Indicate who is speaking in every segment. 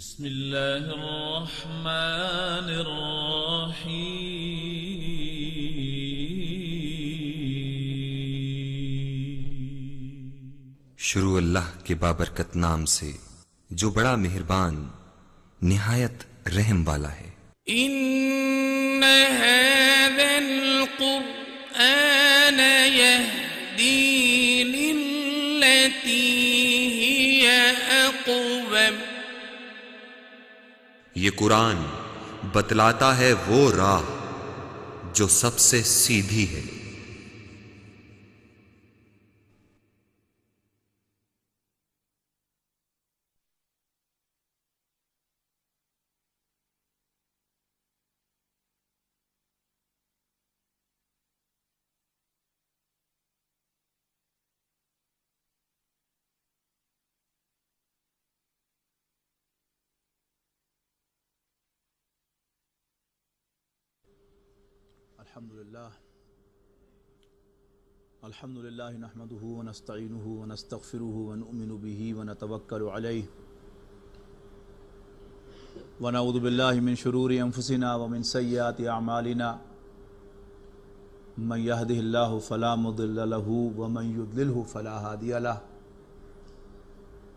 Speaker 1: بسم الله الرحمن الرحيم शुरू अल्लाह के बाबरकत नाम से जो बड़ा मेहरबान निहायत रहम वाला है इन यहदी लिल्लती ये कुरान बतलाता है वो राह जो सबसे सीधी है الحمد لله نحمده ونستعينه ونستغفره ونؤمن به ونتوكل عليه ونعوذ بالله من شرور انفسنا ومن سيئات اعمالنا من يهده الله فلا مضل له ومن يضلل فلا هادي له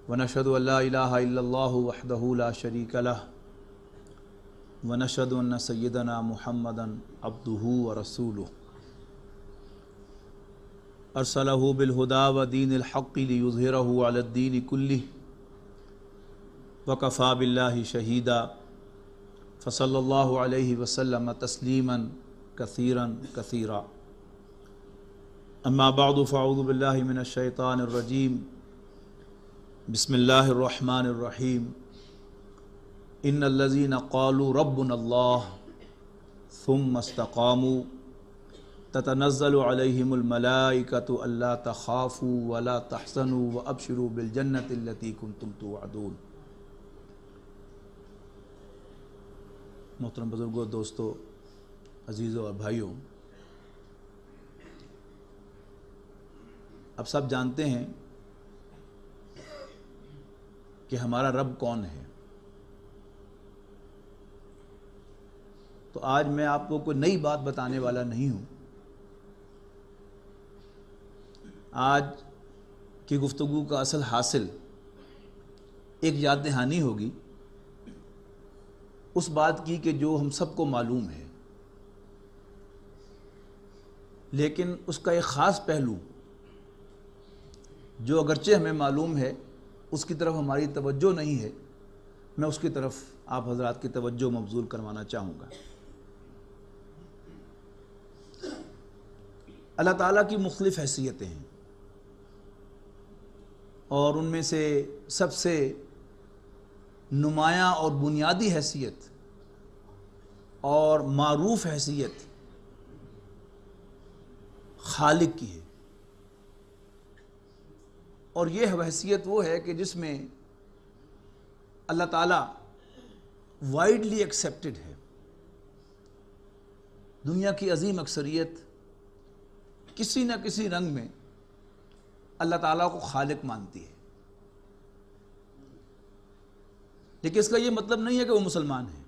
Speaker 1: ونشهد ان لا اله الا الله وحده لا شريك له ونشهد ان سيدنا محمدا عبده ورسوله अरसलह बिलहुदा व दीन हक़ीन कुल्ली वक़फ़ा बिल्ला शहीदा फ़सल्ला वसलम तस्लीमा कसीरा कसीरा अम्माबाद फ़ाउदबिल्लाशैतानरजीम बसमीम इन लज़ीन कौलु रबुल्ला फ़ुम मस्तकामू ततनज़लमलाइका तो अल्लाह तखाफ़ू वला तहसन व अबशरू बिलजन्नतल्लती कुम तुम तो अदून मोहतरम बुज़ुर्गों दोस्तों अजीज़ों और भाइयों अब सब जानते हैं कि हमारा रब कौन है तो आज मैं आपको कोई नई बात बताने वाला नहीं हूँ आज की गुफ्तु का असल हासिल एक याद दहानी होगी उस बात की कि जो हम सबको मालूम है लेकिन उसका एक ख़ास पहलू जो अगरचे हमें मालूम है उसकी तरफ हमारी तवज्जो नहीं है मैं उसकी तरफ आप हजरात की तवज्जो मबजूल करवाना चाहूँगा अल्लाह ताला की मुख्तलिफ़ हैसियतें हैं और उनमें से सबसे नुमाया और बुनियादी हैसियत और मरूफ हैसियत खालिक की है और यह हैसियत वो है कि जिसमें अल्लाह ताला वाइडली एक्सेप्टेड है दुनिया की अजीम अक्सरियत किसी न किसी रंग में अल्लाह ताला को खालिक मानती है लेकिन इसका यह मतलब नहीं है कि वो मुसलमान है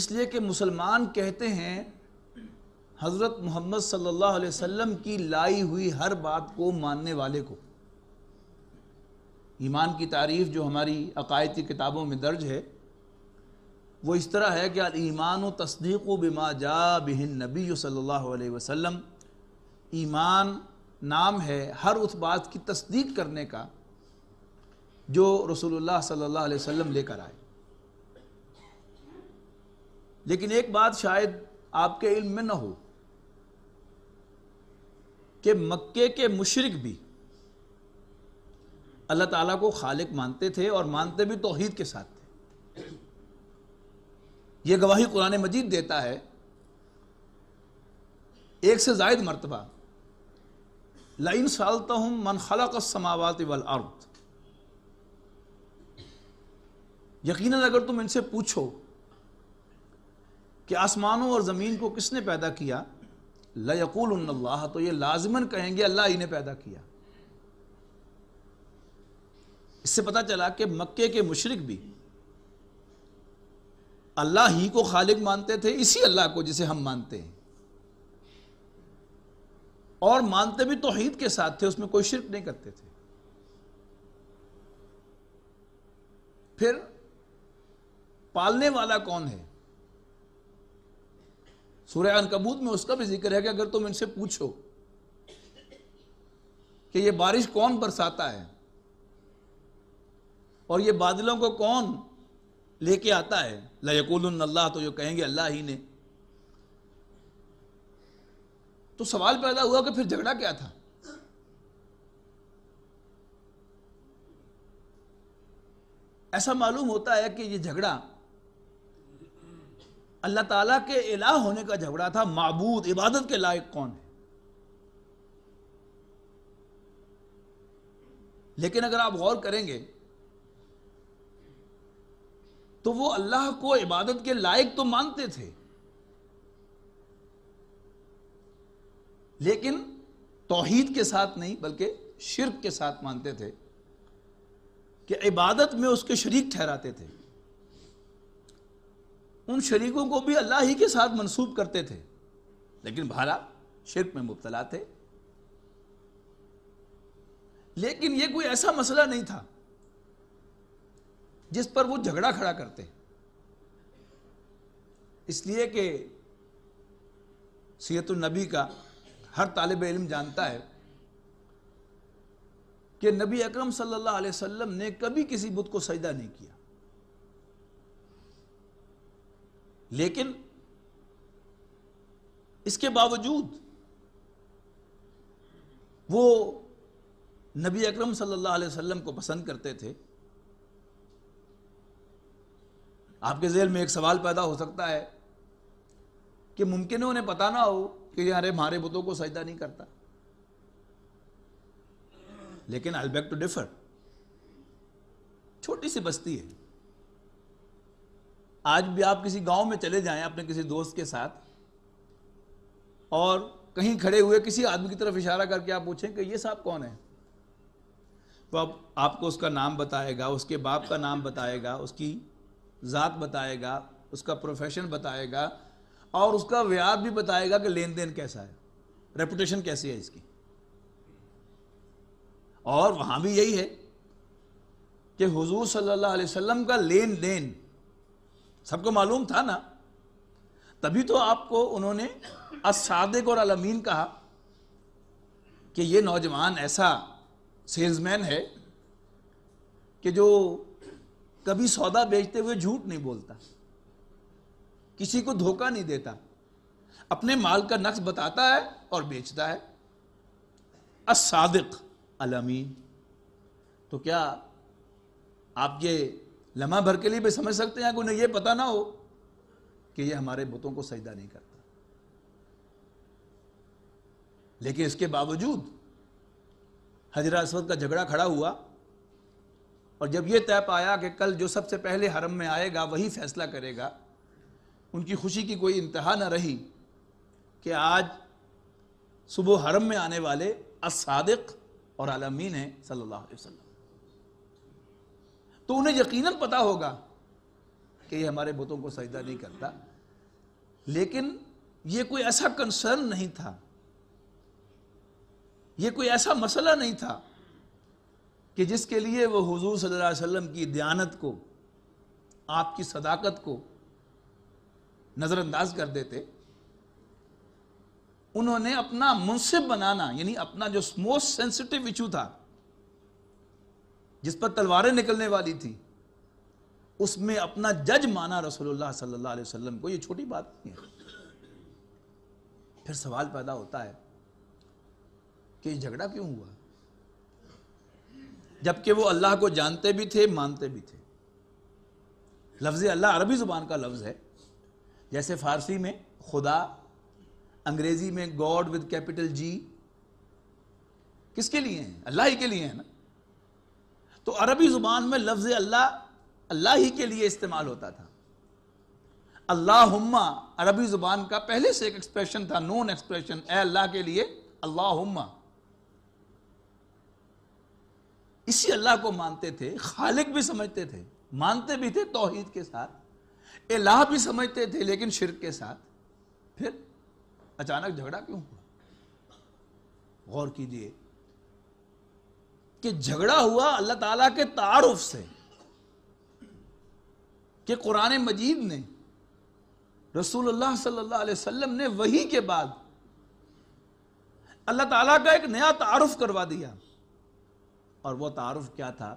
Speaker 1: इसलिए कि मुसलमान कहते हैं हज़रत मोहम्मद सल्लल्लाहु अलैहि वसल्लम की लाई हुई हर बात को मानने वाले को ईमान की तारीफ जो हमारी अकायती किताबों में दर्ज है वो इस तरह है कि ईमान व तस्दीक बिमा जा बिहन नबी सल्लल्लाहु अलैहि वसल्लम ईमान नाम है हर उस बात की तस्दीक करने का जो रसूलुल्लाह सल्लल्लाहु अलैहि वसल्लम लेकर आए लेकिन एक बात शायद आपके इल्म में न हो कि मक्के के मुशरिक भी अल्लाह ताला को खालिक मानते थे और मानते भी तोहहीद के साथ थे यह गवाही कुरान मजीद देता है एक से जायद मरतबा लाइन सालत हूं मन खलक समावत वल अर्थ यकीन अगर तुम इनसे पूछो कि आसमानों और ज़मीन को किसने पैदा किया लयकूल अल्लाह तो ये लाजमन कहेंगे अल्लाह ही ने पैदा किया इससे पता चला कि मक्के के मुशरक भी अल्लाह ही को खालिक मानते थे इसी अल्लाह को जिसे हम मानते हैं और मानते भी तोहहीद के साथ थे उसमें कोई शिरक नहीं करते थे फिर पालने वाला कौन है सूर्य कबूत में उसका भी जिक्र है कि अगर तुम इनसे पूछो कि ये बारिश कौन बरसाता है और ये बादलों को कौन लेके आता है लकुल्ला तो ये कहेंगे अल्लाह ही ने तो सवाल पैदा हुआ कि फिर झगड़ा क्या था ऐसा मालूम होता है कि ये झगड़ा अल्लाह ताला के इलाह होने का झगड़ा था मबूद इबादत के लायक कौन है लेकिन अगर आप गौर करेंगे तो वो अल्लाह को इबादत के लायक तो मानते थे लेकिन तोहीद के साथ नहीं बल्कि शिरक के साथ मानते थे कि इबादत में उसके शरीक ठहराते थे उन शरीकों को भी अल्लाह ही के साथ मंसूब करते थे लेकिन भाला शिरक में मुबतला थे लेकिन यह कोई ऐसा मसला नहीं था जिस पर वो झगड़ा खड़ा करते इसलिए कि सीरतुलनबी का हर तालब इलम जानता है कि नबी अकरम सल्लल्लाहु अलैहि वसल्लम ने कभी किसी बुत को सजदा नहीं किया लेकिन इसके बावजूद वो नबी अकरम सल्लल्लाहु अलैहि वसल्लम को पसंद करते थे आपके जेल में एक सवाल पैदा हो सकता है कि मुमकिन है उन्हें पता ना हो कि अरे हमारे बुतों को सजदा नहीं करता लेकिन आई बैक टू डिफर छोटी सी बस्ती है आज भी आप किसी गांव में चले जाएं अपने किसी दोस्त के साथ और कहीं खड़े हुए किसी आदमी की तरफ इशारा करके आप पूछें कि ये साहब कौन है तो आप, आपको उसका नाम बताएगा उसके बाप का नाम बताएगा उसकी ज़ात बताएगा उसका प्रोफेशन बताएगा और उसका व्याज भी बताएगा कि लेन देन कैसा है रेपुटेशन कैसी है इसकी और वहां भी यही है कि हुजूर सल्लल्लाहु अलैहि वसल्लम का लेन देन सबको मालूम था ना तभी तो आपको उन्होंने असादिक और अलमीन कहा कि ये नौजवान ऐसा सेल्समैन है कि जो कभी सौदा बेचते हुए झूठ नहीं बोलता किसी को धोखा नहीं देता अपने माल का नक्श बताता है और बेचता है असादिक अलमीन तो क्या आप ये लम्हा भर के लिए भी समझ सकते हैं उन्हें यह पता ना हो कि ये हमारे बुतों को सजदा नहीं करता लेकिन इसके बावजूद हजरा असवद का झगड़ा खड़ा हुआ और जब यह तय पाया कि कल जो सबसे पहले हरम में आएगा वही फैसला करेगा उनकी खुशी की कोई इंतहा ना रही कि आज सुबह हरम में आने वाले असादक और आलमीन हैं सल्लल्लाहु अलैहि वसल्लम तो उन्हें यकीनन पता होगा कि ये हमारे बुतों को सजदा नहीं करता लेकिन ये कोई ऐसा कंसर्न नहीं था ये कोई ऐसा मसला नहीं था कि जिसके लिए वो हुजूर सल्लल्लाहु अलैहि वसल्लम की दयानत को आपकी सदाकत को नज़रअंदाज कर देते उन्होंने अपना मुनसिब बनाना यानी अपना जो मोस्ट सेंसिटिव इशू था जिस पर तलवारें निकलने वाली थी उसमें अपना जज माना रसूलुल्लाह सल्लल्लाहु अलैहि वसल्लम को ये छोटी बात नहीं है फिर सवाल पैदा होता है कि झगड़ा क्यों हुआ जबकि वो अल्लाह को जानते भी थे मानते भी थे लफ्ज़ अल्लाह अरबी ज़ुबान का लफ्ज़ है जैसे फारसी में खुदा अंग्रेजी में गॉड विद कैपिटल जी किसके लिए है अल्लाह ही के लिए है ना तो अरबी जुबान में लफ्ज अल्लाह अल्लाह ही के लिए इस्तेमाल होता था अल्लाह अरबी जुबान का पहले से एक एक्सप्रेशन था नोन एक्सप्रेशन ए अल्लाह के लिए अल्लाह इसी अल्लाह को मानते थे खालिक भी समझते थे मानते भी थे तोहहीद के साथ इलाह भी समझते थे लेकिन शिरक के साथ फिर अचानक झगड़ा क्यों हुआ गौर कीजिए कि झगड़ा हुआ अल्लाह ताला के तारुफ से कि कुरान मजीद ने अल्लाह सल्लल्लाहु अलैहि वसल्लम ने वही के बाद अल्लाह ताला का एक नया तारुफ करवा दिया और वो तारुफ क्या था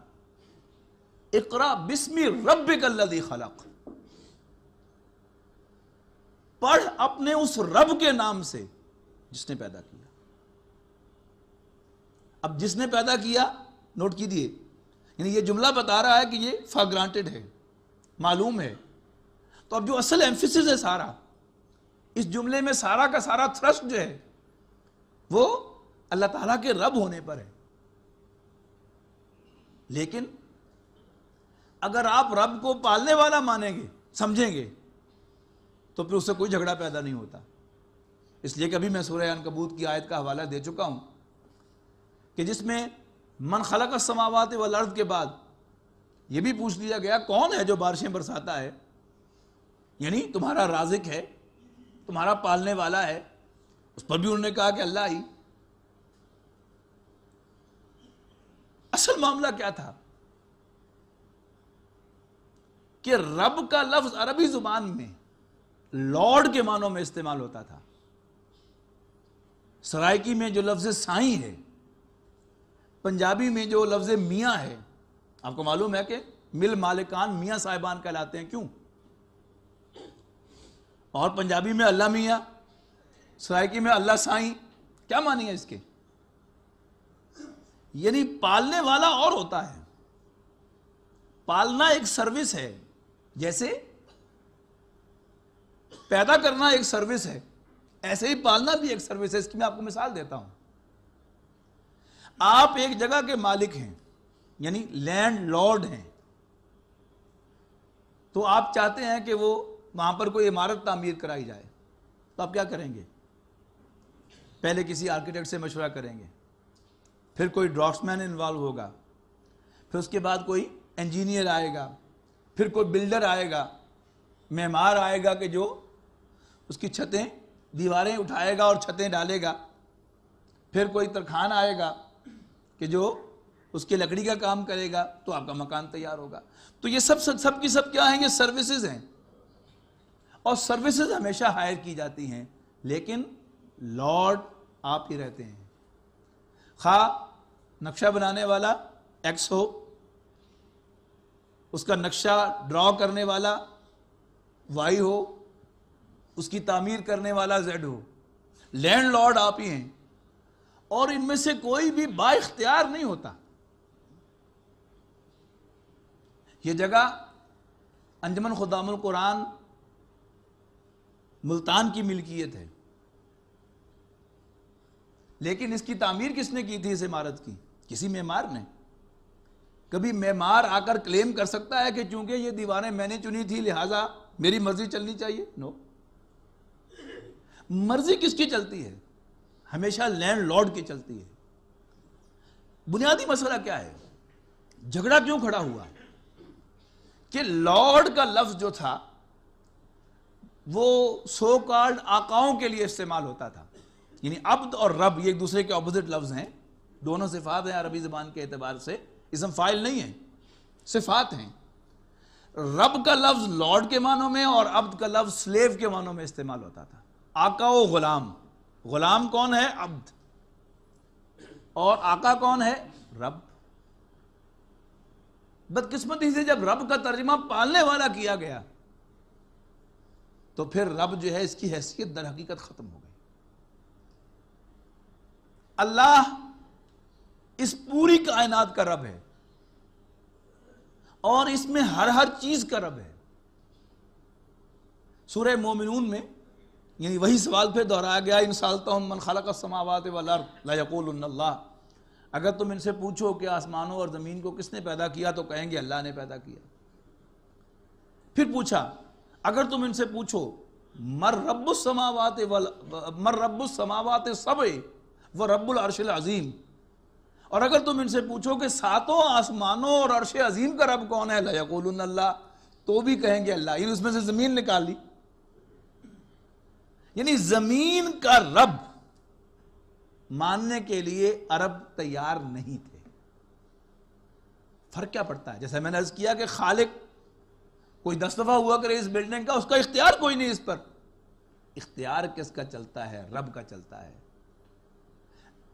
Speaker 1: इकरा बिस्मी रब कल्लदी खलक पढ़ अपने उस रब के नाम से जिसने पैदा किया अब जिसने पैदा किया नोट कीजिए यानी ये जुमला बता रहा है कि ये फॉर ग्रांटेड है मालूम है तो अब जो असल एम्फिसिस है सारा इस जुमले में सारा का सारा थ्रस्ट जो है वो अल्लाह ताला के रब होने पर है लेकिन अगर आप रब को पालने वाला मानेंगे समझेंगे तो फिर उससे कोई झगड़ा पैदा नहीं होता इसलिए कभी मैं सूर्य कबूत की आयत का हवाला दे चुका हूं कि जिसमें मन खलक समावत व लर्द के बाद यह भी पूछ लिया गया कौन है जो बारिशें बरसाता है यानी तुम्हारा राजिक है तुम्हारा पालने वाला है उस पर भी उन्होंने कहा कि अल्लाह ही असल मामला क्या था कि रब का लफ्ज अरबी जुबान में लॉर्ड के मानों में इस्तेमाल होता था सरायकी में जो लफ्ज साई है पंजाबी में जो लफ्ज मियाँ है आपको मालूम है कि मिल मालिकान मियाँ साहिबान कहलाते हैं क्यों और पंजाबी में अल्लाह मियाँ सरायकी में अल्लाह साई क्या मानिए इसके यानी पालने वाला और होता है पालना एक सर्विस है जैसे पैदा करना एक सर्विस है ऐसे ही पालना भी एक सर्विस है इसकी मैं आपको मिसाल देता हूं आप एक जगह के मालिक हैं यानी लैंड लॉर्ड हैं तो आप चाहते हैं कि वो वहां पर कोई इमारत तामीर कराई जाए तो आप क्या करेंगे पहले किसी आर्किटेक्ट से मशवरा करेंगे फिर कोई ड्राफ्टमैन इन्वॉल्व होगा फिर उसके बाद कोई इंजीनियर आएगा फिर कोई बिल्डर आएगा मेहमार आएगा कि जो उसकी छतें दीवारें उठाएगा और छतें डालेगा फिर कोई तरखान आएगा कि जो उसके लकड़ी का काम करेगा तो आपका मकान तैयार होगा तो ये सब सब, सब की सब क्या है ये सर्विसेज हैं और सर्विसेज हमेशा हायर की जाती हैं लेकिन लॉर्ड आप ही रहते हैं खा नक्शा बनाने वाला एक्स हो उसका नक्शा ड्रॉ करने वाला वाई हो उसकी तामीर करने वाला जेड हो लैंड लॉर्ड आप ही हैं और इनमें से कोई भी बाख्तियार नहीं होता यह जगह अंजमन खुदाम कुरान मुल्तान की मिल्कियत है लेकिन इसकी तामीर किसने की थी इस इमारत की किसी मेमार ने कभी मेमार आकर क्लेम कर सकता है कि चूंकि ये दीवारें मैंने चुनी थी लिहाजा मेरी मर्जी चलनी चाहिए नो no. मर्जी किसकी चलती है हमेशा लैंड लॉर्ड की चलती है बुनियादी मसला क्या है झगड़ा क्यों खड़ा हुआ कि लॉर्ड का लफ्ज जो था वो सो कॉल्ड आकाओं के लिए इस्तेमाल होता था यानी अब्द और रब ये एक दूसरे के ऑपोजिट लफ्ज हैं दोनों सिफात हैं अरबी जबान के एतबार से इसम फाइल नहीं है सिफात हैं रब का लफ्ज लॉर्ड के मानों में और अब्द का लफ्ज स्लेव के मानों में इस्तेमाल होता था आका व गुलाम गुलाम कौन है अब्द और आका कौन है रब बदकिस्मती से जब रब का तर्जमा पालने वाला किया गया तो फिर रब जो है इसकी हैसियत दर हकीकत खत्म हो गई अल्लाह इस पूरी कायनात का रब है और इसमें हर हर चीज का रब है सूर्य मोमिनून में यानी वही सवाल फिर दोहराया गया इन साल हम मन खला का समावत वाला अगर तुम इनसे पूछो कि आसमानों और ज़मीन को किसने पैदा किया तो कहेंगे अल्लाह ने पैदा किया फिर पूछा अगर तुम इनसे पूछो मर रब समावत मर रब समावत सब व रबुल अरशल अजीम और अगर तुम इनसे पूछो कि सातों आसमानों और अरश अजीम का रब कौन है लकोल्ला तो भी कहेंगे अल्लाह इन उसमें से ज़मीन निकाल ली यानी जमीन का रब मानने के लिए अरब तैयार नहीं थे फर्क क्या पड़ता है जैसे मैंने अर्ज किया कि खालिक कोई दस दफा हुआ करे इस बिल्डिंग का उसका इख्तियार कोई नहीं इस पर इख्तियार किसका चलता है रब का चलता है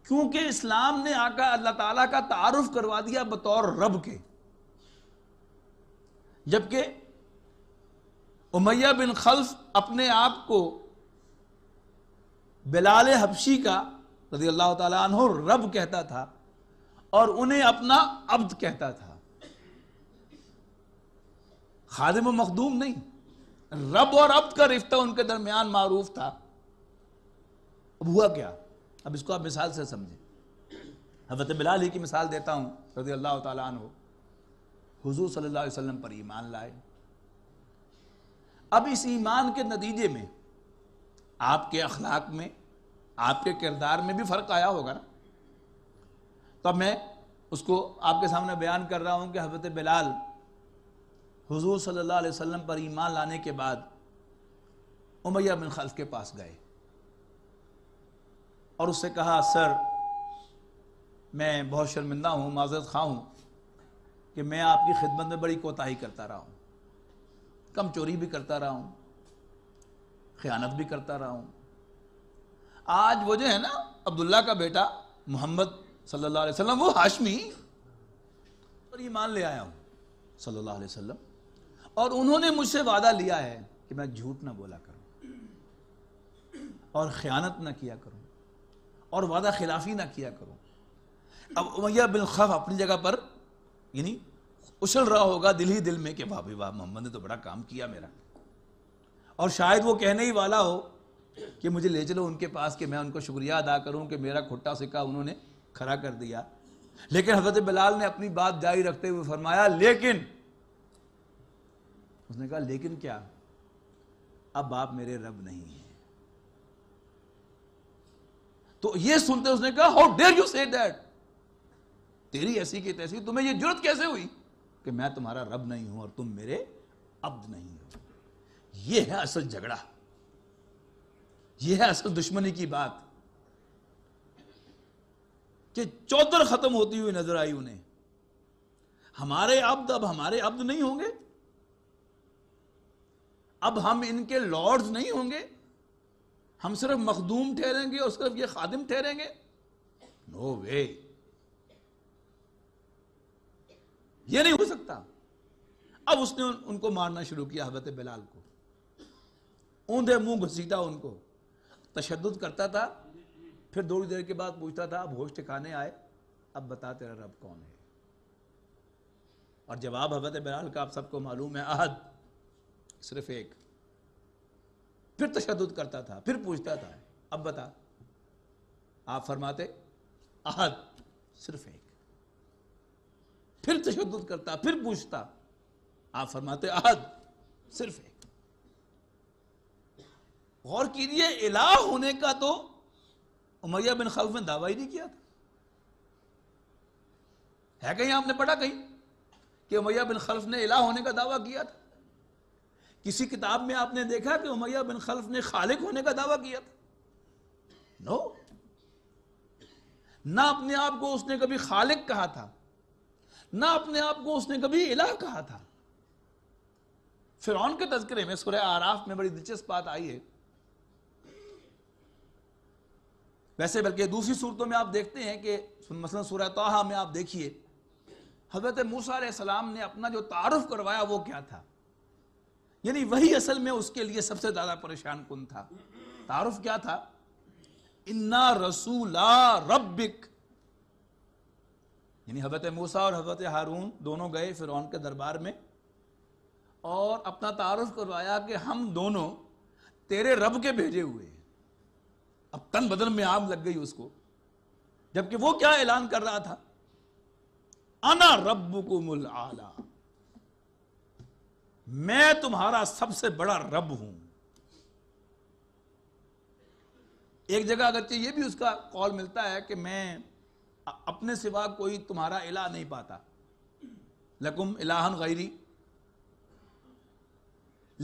Speaker 1: क्योंकि इस्लाम ने आका अल्लाह ताला का तारुफ करवा दिया बतौर रब के जबकि उमैया बिन खल्फ अपने आप को बिलाल हबशी का रजी अल्लाह तु रब कहता था और उन्हें अपना अब्द कहता था खादिम मखदूम नहीं रब और अब्द का रिश्ता उनके दरमियान मारूफ था अब हुआ क्या अब इसको आप मिसाल से समझें हजरत बिलाल ही की मिसाल देता हूं रजी अल्लाह तु हुजूर सल्लल्लाहु अलैहि वसल्लम पर ईमान लाए अब इस ईमान के नतीजे में आपके अखलाक में आपके किरदार में भी फ़र्क आया होगा ना तो अब मैं उसको आपके सामने बयान कर रहा हूँ कि हजरत बिलाल हुजूर सल्लल्लाहु अलैहि वसल्लम पर ईमान लाने के बाद उमैया बिन खल्फ के पास गए और उससे कहा सर मैं बहुत शर्मिंदा हूँ माजरत खा हूँ कि मैं आपकी खिदमत में बड़ी कोताही करता रहा हूँ कम चोरी भी करता रहा हूँ ख़यानत भी करता रहा हूँ आज वो जो है ना अब्दुल्ला का बेटा मोहम्मद सल्लल्लाहु अलैहि वसल्लम वो हाशमी और मान ले आया हूँ सल्लल्लाहु अलैहि वसल्लम और उन्होंने मुझसे वादा लिया है कि मैं झूठ ना बोला करूँ और ख़यानत ना किया करूँ और वादा खिलाफी ना किया करूँ अब मैया बिलखफ अपनी जगह पर यानी उछल रहा होगा दिल ही दिल में कि वाह भाई वाह मोहम्मद ने तो बड़ा काम किया मेरा और शायद वो कहने ही वाला हो कि मुझे ले चलो उनके पास कि मैं उनको शुक्रिया अदा करूं कि मेरा खुट्टा सिक्का उन्होंने खड़ा कर दिया लेकिन हजरत बिलाल ने अपनी बात जारी रखते हुए फरमाया लेकिन उसने कहा लेकिन क्या अब आप मेरे रब नहीं हैं तो ये सुनते उसने कहा how dare you say that तेरी ऐसी की तैसी तुम्हें यह जरूरत कैसे हुई कि मैं तुम्हारा रब नहीं हूं और तुम मेरे अब्द नहीं हो ये है असल झगड़ा यह है असल दुश्मनी की बात कि चौधर खत्म होती हुई नजर आई उन्हें हमारे अब्द अब हमारे अब्द नहीं होंगे अब हम इनके लॉर्ड्स नहीं होंगे हम सिर्फ मखदूम ठहरेंगे और सिर्फ ये खादिम ठहरेंगे नो वे ये नहीं हो सकता अब उसने उनको मारना शुरू किया हजरत बिलाल को ऊंधे मुंह घसीटा उनको तशद करता था फिर थोड़ी देर के बाद पूछता था अब होश ठिकाने आए अब बता तेरा रब कौन है और जवाब हजरत बिलाल का आप सबको मालूम है अहद सिर्फ एक फिर तशद करता था फिर पूछता था अब बता आप फरमाते अहद सिर्फ एक फिर तशद करता फिर पूछता आप फरमाते अहद सिर्फ एक गौर कीजिए इलाह होने का तो उमैया बिन खौफ ने दावा ही नहीं किया था है कहीं आपने पढ़ा कहीं कि उमैया बिन खल्फ ने इला होने का दावा किया था किसी किताब में आपने देखा कि उमैया बिन खल्फ ने खालिक होने का दावा किया था नो ना अपने आप को उसने कभी खालिक कहा था ना अपने आप को उसने कभी इलाह कहा था फिर के तस्करे में सुरह आराफ में बड़ी दिलचस्प बात आई है वैसे बल्कि दूसरी सूरतों में आप देखते हैं कि मसलन सूरह में आप देखिए हजरत मूसा सलाम ने अपना जो तारफ़ करवाया वो क्या था यानी वही असल में उसके लिए सबसे ज़्यादा परेशान कन था तारफ़ क्या था इन्ना रसूला रबिक यानी हजरत मूसा और हजरत हारून दोनों गए फिर के दरबार में और अपना तारफ़ करवाया कि हम दोनों तेरे रब के भेजे हुए अब तन बदन में आग लग गई उसको जबकि वो क्या ऐलान कर रहा था अना रब को मुल आला मैं तुम्हारा सबसे बड़ा रब हूं एक जगह अगरचे ये भी उसका कॉल मिलता है कि मैं अपने सिवा कोई तुम्हारा इला नहीं पाता लकुम इलाहन गैरी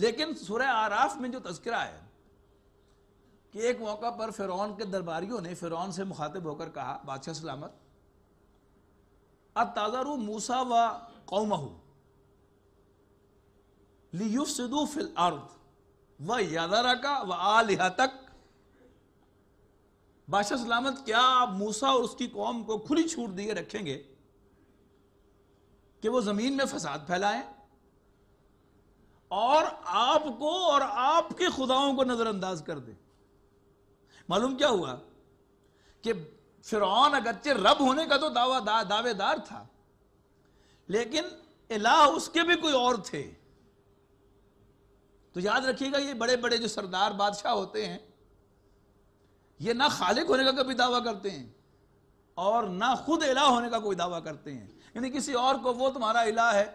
Speaker 1: लेकिन सुरह आराफ में जो तस्करा है कि एक मौका पर फ़िरौन के दरबारियों ने फ़िरौन से मुखातिब होकर कहा बादशाह सलामत अताज़ारू मूसा व कौमहू लियुफ सिदू फिल अर्द व यादारा का व आलिहा तक बादशाह सलामत क्या आप मूसा और उसकी कौम को खुली छूट दिए रखेंगे कि वो ज़मीन में फसाद फैलाएं और आपको और आपके खुदाओं को नज़रअंदाज कर दें मालूम क्या हुआ कि फिर अगरचे रब होने का तो दावा दा, दावेदार था लेकिन इलाह उसके भी कोई और थे तो याद रखिएगा ये बड़े बड़े जो सरदार बादशाह होते हैं ये ना खालिक होने का कभी दावा करते हैं और ना खुद इलाह होने का कोई दावा करते हैं यानी किसी और को वो तुम्हारा इलाह है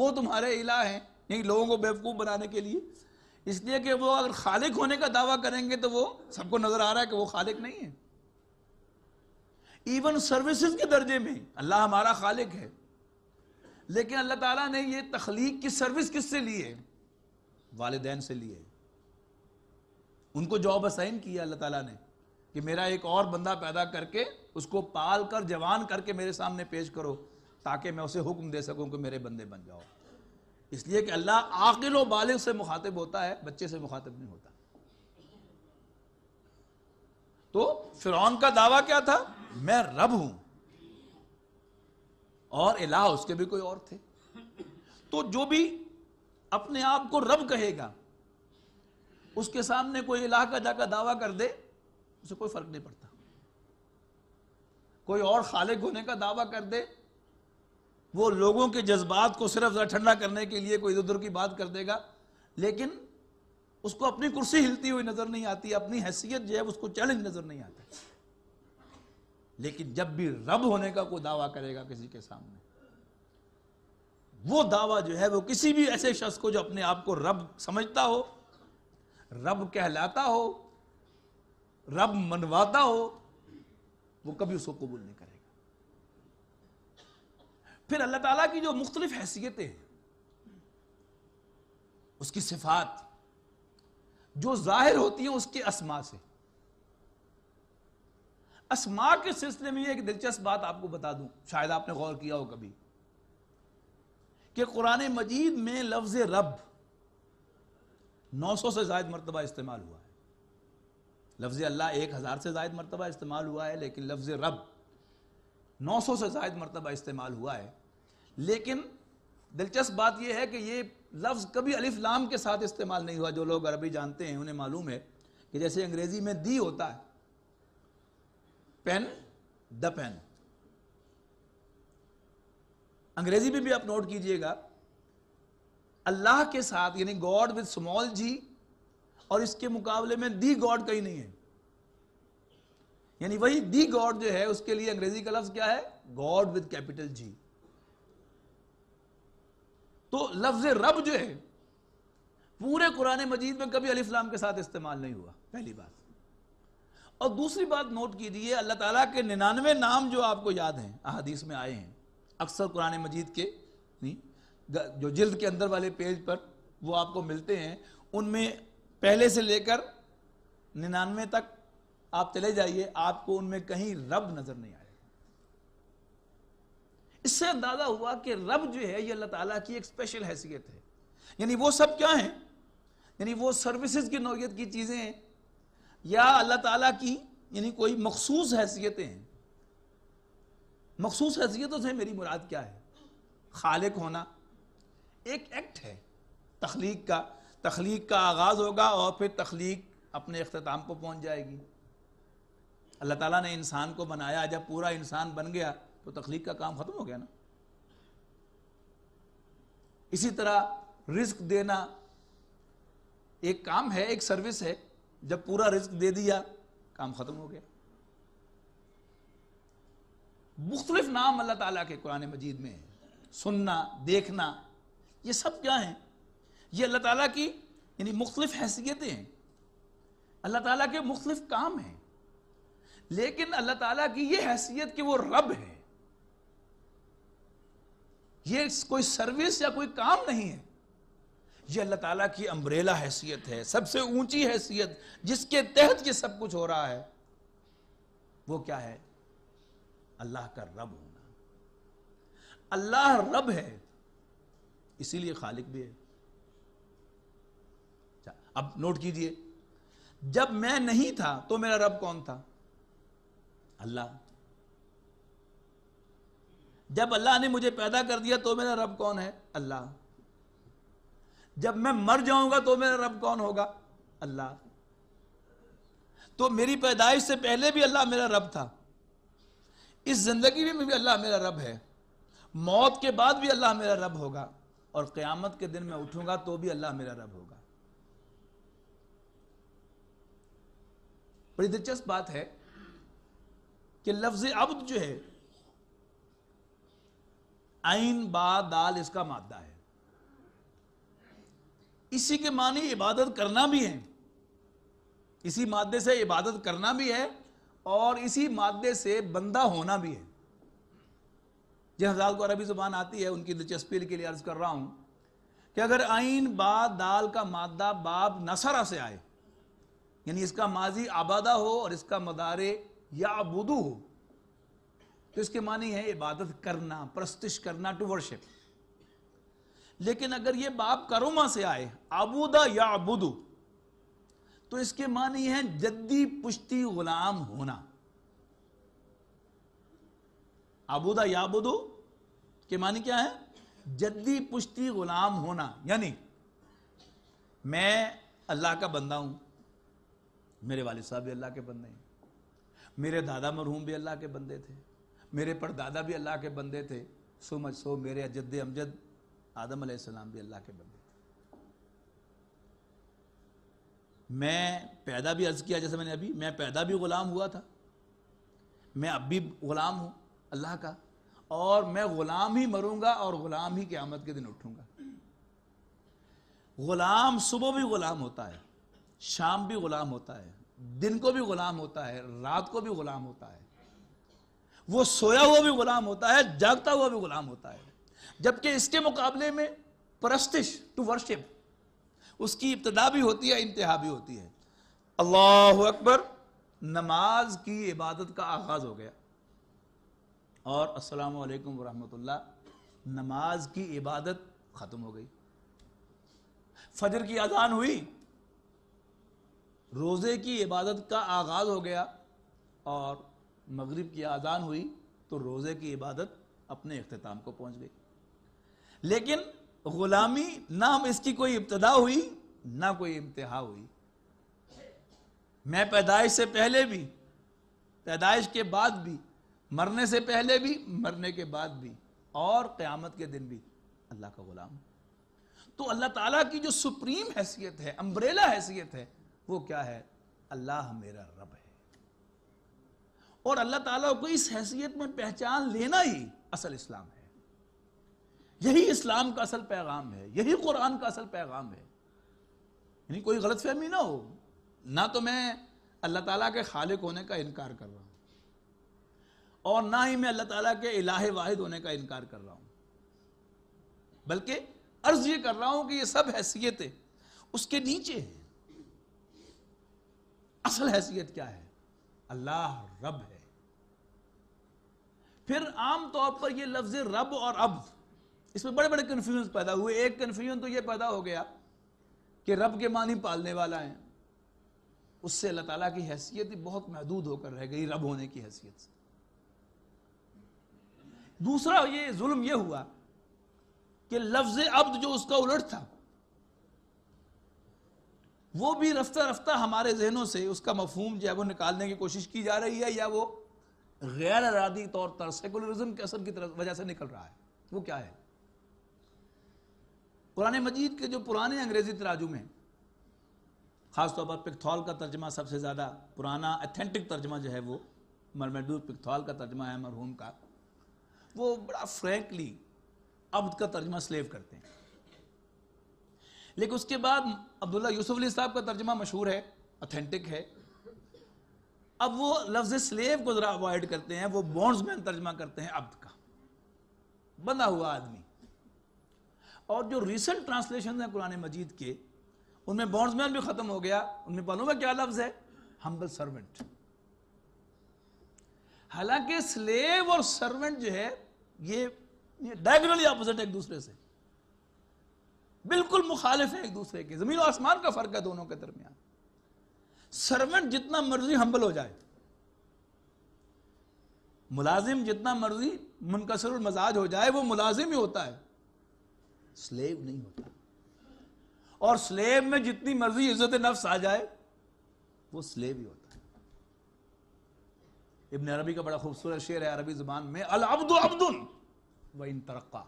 Speaker 1: वो तुम्हारे इलाह है यानी लोगों को बेवकूफ़ बनाने के लिए इसलिए कि वो अगर खालिक होने का दावा करेंगे तो वो सबको नजर आ रहा है कि वो खालिक नहीं है इवन सर्विसेज के दर्जे में अल्लाह हमारा खालिक है लेकिन अल्लाह ताला ने ये तख्लीक की सर्विस किससे ली है वालदेन से लिए उनको जॉब असाइन किया अल्लाह ताला ने कि मेरा एक और बंदा पैदा करके उसको पाल कर जवान करके मेरे सामने पेश करो ताकि मैं उसे हुक्म दे सकूं कि मेरे बंदे बन जाओ इसलिए कि अल्लाह आकिल बालिग से मुखातिब होता है बच्चे से मुखातिब नहीं होता तो फिरौन का दावा क्या था मैं रब हूं और इलाह उसके भी कोई और थे तो जो भी अपने आप को रब कहेगा उसके सामने कोई इलाह का जाकर दावा कर दे उसे कोई फर्क नहीं पड़ता कोई और खालिक होने का दावा कर दे वो लोगों के जज्बात को सिर्फ ठंडा करने के लिए कोई इधर उधर की बात कर देगा लेकिन उसको अपनी कुर्सी हिलती हुई नज़र नहीं आती अपनी हैसियत जो है उसको चैलेंज नज़र नहीं आता लेकिन जब भी रब होने का कोई दावा करेगा किसी के सामने वो दावा जो है वो किसी भी ऐसे शख्स को जो अपने आप को रब समझता हो रब कहलाता हो रब मनवाता हो वो कभी उसको कबूल नहीं फिर अल्लाह ताला की जो मुख्तलिफ हैसियतें हैं उसकी सिफात जो जाहिर होती है उसके असमा से असमा के सिलसिले में एक दिलचस्प बात आपको बता दूं शायद आपने गौर किया हो कभी कि कुरान मजीद में लफ्ज रब 900 से ज्यादा मरतबा इस्तेमाल हुआ है लफ्ज अल्लाह एक हज़ार से जायद मरतबा इस्तेमाल हुआ है लेकिन लफ्ज रब 900 से जायद मरतबा इस्तेमाल हुआ है लेकिन दिलचस्प बात यह है कि ये लफ्ज़ कभी अलिफ लाम के साथ इस्तेमाल नहीं हुआ जो लोग अरबी जानते हैं उन्हें मालूम है कि जैसे अंग्रेज़ी में दी होता है पेन द पेन अंग्रेज़ी में भी, आप नोट कीजिएगा अल्लाह के साथ यानी गॉड विद स्मॉल जी और इसके मुकाबले में दी गॉड कहीं नहीं है यानी वही दी गॉड जो है उसके लिए अंग्रेजी का लफ्ज़ क्या है गॉड विद कैपिटल जी तो लफ्ज रब जो है पूरे कुरान मजीद में कभी इस्लाम के साथ इस्तेमाल नहीं हुआ पहली बात और दूसरी बात नोट कीजिए अल्लाह ताला के निन्यानवे नाम जो आपको याद हैं अहादीस में आए हैं अक्सर कुरान मजीद के नहीं जो जिल्द के अंदर वाले पेज पर वो आपको मिलते हैं उनमें पहले से लेकर निन्यानवे तक आप चले जाइए आपको उनमें कहीं रब नजर नहीं आया इससे अंदाजा हुआ कि रब जो है ये अल्लाह ताला की एक स्पेशल हैसियत है यानी वो सब क्या है यानी वो सर्विसेज की नौीयत की चीज़ें हैं या अल्लाह ताला की यानी कोई मखसूस हैसियतें हैं मखसूस हैसियतों से मेरी मुराद क्या है खालिक होना एक एक्ट है तख्लीक का तख्लीक का आगाज़ होगा और फिर तख्लीक अपने अख्ताम पर पहुंच जाएगी अल्लाह ताला ने इंसान को बनाया जब पूरा इंसान बन गया तो तखलीक का काम ख़त्म हो गया ना इसी तरह रिस्क देना एक काम है एक सर्विस है जब पूरा रिस्क दे दिया काम ख़त्म हो गया मुख्तलिफ नाम अल्लाह ताला के कुरान मजीद में है सुनना देखना ये सब क्या है ये अल्लाह ताला की यानी मुख्तलिफ हैसियतें हैं अल्लाह ताला के मुख्तलिफ काम हैं लेकिन अल्लाह ताला की ये हैसियत कि वो रब है ये कोई सर्विस या कोई काम नहीं है ये अल्लाह ताला की अम्ब्रेला हैसियत है सबसे ऊंची हैसियत जिसके तहत ये सब कुछ हो रहा है वो क्या है अल्लाह का रब होना अल्लाह रब है इसीलिए खालिक भी है अच्छा, अब नोट कीजिए जब मैं नहीं था तो मेरा रब कौन था अल्लाह जब अल्लाह ने मुझे पैदा कर दिया तो मेरा रब कौन है अल्लाह जब मैं मर जाऊंगा तो मेरा रब कौन होगा अल्लाह तो मेरी पैदाइश से पहले भी अल्लाह मेरा रब था इस जिंदगी में भी अल्लाह मेरा रब है मौत के बाद भी अल्लाह मेरा रब होगा और क़यामत के दिन मैं उठूंगा तो भी अल्लाह मेरा रब होगा बड़ी दिलचस्प बात है कि लफ्ज़ अब्द जो है आइन बा दाल इसका मादा है इसी के माने इबादत करना भी है इसी मादे से इबादत करना भी है और इसी मादे से बंदा होना भी है जिन हजार को अरबी जुबान आती है उनकी दिलचस्पी के लिए अर्ज कर रहा हूं कि अगर आइन बा दाल का मादा बाब नसरा से आए यानी इसका माजी आबादा हो और इसका मदारे या अबूदू हो तो इसके माने है इबादत करना प्रस्तिश करना टू वर्शिप लेकिन अगर ये बाप करोमा से आए आबूदा या आबुदू तो इसके माने है जद्दी पुश्ती गुलाम होना आबूदा या अबूदू के माने क्या है जद्दी पुश्ती गुलाम होना यानी मैं अल्लाह का बंदा हूं मेरे वाले साहब भी अल्लाह के बंदे हैं मेरे दादा मरहूम भी अल्लाह के बंदे थे मेरे परदादा भी अल्लाह के बंदे थे सो मच सो मेरे अजद अमजद आदम सलाम भी अल्लाह के बंदे थे मैं पैदा भी अर्ज़ किया जैसे मैंने अभी मैं पैदा भी ग़ुलाम हुआ था मैं अब भी ग़ुलाम हूँ अल्लाह का और मैं ग़ुलाम ही मरूंगा और ग़ुलाम ही क़्यामत के दिन उठूंगा ग़ुलाम सुबह भी ग़ुलाम होता है शाम भी ग़ुलाम होता है दिन को भी ग़ुलाम होता है रात को भी ग़ुलाम होता है वो सोया हुआ भी गुलाम होता है जागता हुआ भी गुलाम होता है जबकि इसके मुकाबले में परस्तिश टू वर्शिप उसकी इब्तदा भी होती है इंतहा भी होती है अल्लाह अकबर नमाज की इबादत का आगाज हो गया और अस्सलाम वालेकुम वरहमतुल्लाह नमाज की इबादत ख़त्म हो गई फजर की अजान हुई रोज़े की इबादत का आगाज़ हो गया और मगरिब की आज़ान हुई तो रोज़े की इबादत अपने अख्ताम को पहुंच गई लेकिन ग़ुलामी हम इसकी कोई इब्तदा हुई ना कोई इंतहा हुई मैं पैदाइश से पहले भी पैदाइश के बाद भी मरने से पहले भी मरने के बाद भी और क्यामत के दिन भी अल्लाह का ग़ुलाम तो अल्लाह ताला की जो सुप्रीम हैसियत है अम्ब्रेला हैसियत है वो क्या है अल्लाह मेरा रब है और अल्लाह ताला को इस हैसियत में पहचान लेना ही असल इस्लाम है यही इस्लाम का असल पैगाम है यही कुरान का असल पैगाम है यानी कोई गलत फहमी ना हो ना तो मैं अल्लाह ताला के खालिक होने का इनकार कर रहा हूं और ना ही मैं अल्लाह ताला के इलाह वाहिद होने का इनकार कर रहा हूं बल्कि अर्ज ये कर रहा हूं कि ये सब हैसियतें उसके नीचे हैं असल हैसियत क्या है अल्लाह रब है फिर आमतौर पर यह लफ्ज रब और अब इसमें बड़े बड़े कंफ्यूजन पैदा हुए एक कन्फ्यूजन तो यह पैदा हो गया कि रब के मानी पालने वाला है उससे अल्लाह ताला की हैसियत ही बहुत महदूद होकर रह गई रब होने की हैसियत से दूसरा ये जुल्म ये हुआ कि लफ्ज अब्द जो उसका उलट था वो भी रफ्ता रफ्ता हमारे जहनों से उसका मफहूम जो है वो निकालने की कोशिश की जा रही है या वो गैर आरादी तौर पर सेकुलरिज्म के असर की वजह से निकल रहा है वो क्या है पुराने मजीद के जो पुराने अंग्रेजी तराजुम हैं ख़ासतौर पर पिकथौल का तर्जमा सबसे ज़्यादा पुराना अथेंटिक तर्जमा जो है वो मरमेडू पिकथौल का तर्जमा है मरहूम का वो बड़ा फ्रेंकली अब्द का तर्जमा स्लेव करते हैं लेकिन उसके बाद अब्दुल्ला यूसुफ अली साहब का तर्जमा मशहूर है ऑथेंटिक है अब वो लफ्ज स्लेव को जरा अवॉइड करते हैं वो बॉन्ड्स तर्जमा करते हैं अब्द का बंधा हुआ आदमी और जो रिसेंट ट्रांसलेशन है कुरान मजीद के उनमें बॉन्ड्समैन भी खत्म हो गया उनमें मालूम में क्या लफ्ज है हम्बल सर्वेंट हालांकि स्लेव और सर्वेंट जो है ये, ये अपोजिट ऑपोजिट एक दूसरे से बिल्कुल मुखालिफ है एक दूसरे के जमीन और आसमान का फर्क है दोनों के दरमियान सर्वेंट जितना मर्जी हम्बल हो जाए मुलाजिम जितना मर्जी मुनकसर मजाज हो जाए वो मुलाजिम ही होता है स्लेव नहीं होता और स्लेव में जितनी मर्जी इज्जत नफ्स आ जाए वो स्लेव ही होता है इब्न अरबी का बड़ा खूबसूरत शेर है अरबी जुबान में अल अब्दु अब्दुन व इन तरक्का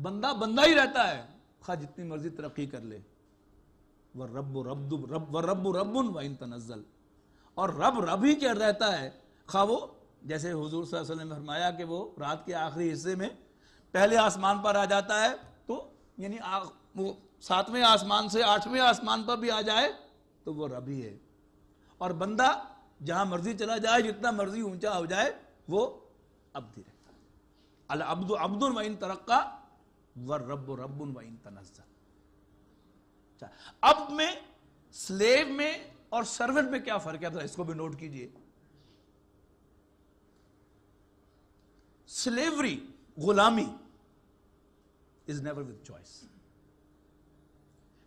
Speaker 1: बंदा बंदा ही रहता है खा जितनी मर्जी तरक्की कर ले व रब रब रब व इन तनजल और रब रब ही क्या रहता है खा वो जैसे हजूर ने फरमाया कि वो रात के आखिरी हिस्से में पहले आसमान पर आ जाता है तो यानी वो सातवें आसमान से आठवें आसमान पर भी आ जाए तो वो रब ही है और बंदा जहां मर्जी चला जाए जितना मर्जी ऊंचा हो जाए वो अब्दी रहता है अल अब्दु अब्दुल व इन तरक्का व रब रबुन व इन तनजत अब में स्लेव में और सर्वेंट में क्या फर्क है इसको भी नोट कीजिए स्लेवरी गुलामी इज नेवर विथ चॉइस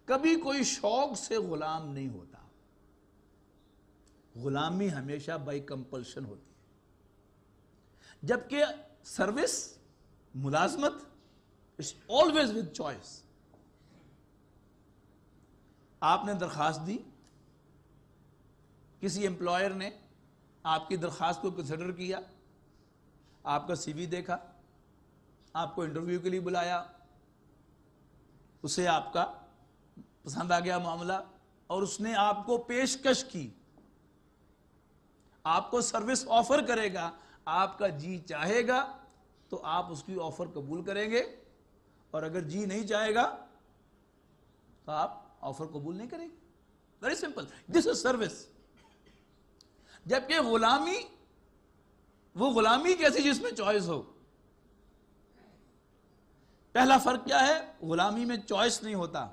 Speaker 1: कभी कोई शौक से गुलाम नहीं होता गुलामी हमेशा बाय कंपल्शन होती है जबकि सर्विस मुलाजमत इट्स ऑलवेज विद चॉइस आपने दरखास्त दी किसी एम्प्लॉयर ने आपकी दरखास्त को कंसिडर किया आपका सीवी देखा आपको इंटरव्यू के लिए बुलाया उसे आपका पसंद आ गया मामला और उसने आपको पेशकश की आपको सर्विस ऑफर करेगा आपका जी चाहेगा तो आप उसकी ऑफर कबूल करेंगे और अगर जी नहीं जाएगा तो आप ऑफर कबूल नहीं करेंगे very simple this is service जबकि गुलामी वो गुलामी कैसी जिसमें चॉइस हो पहला फर्क क्या है गुलामी में चॉइस नहीं होता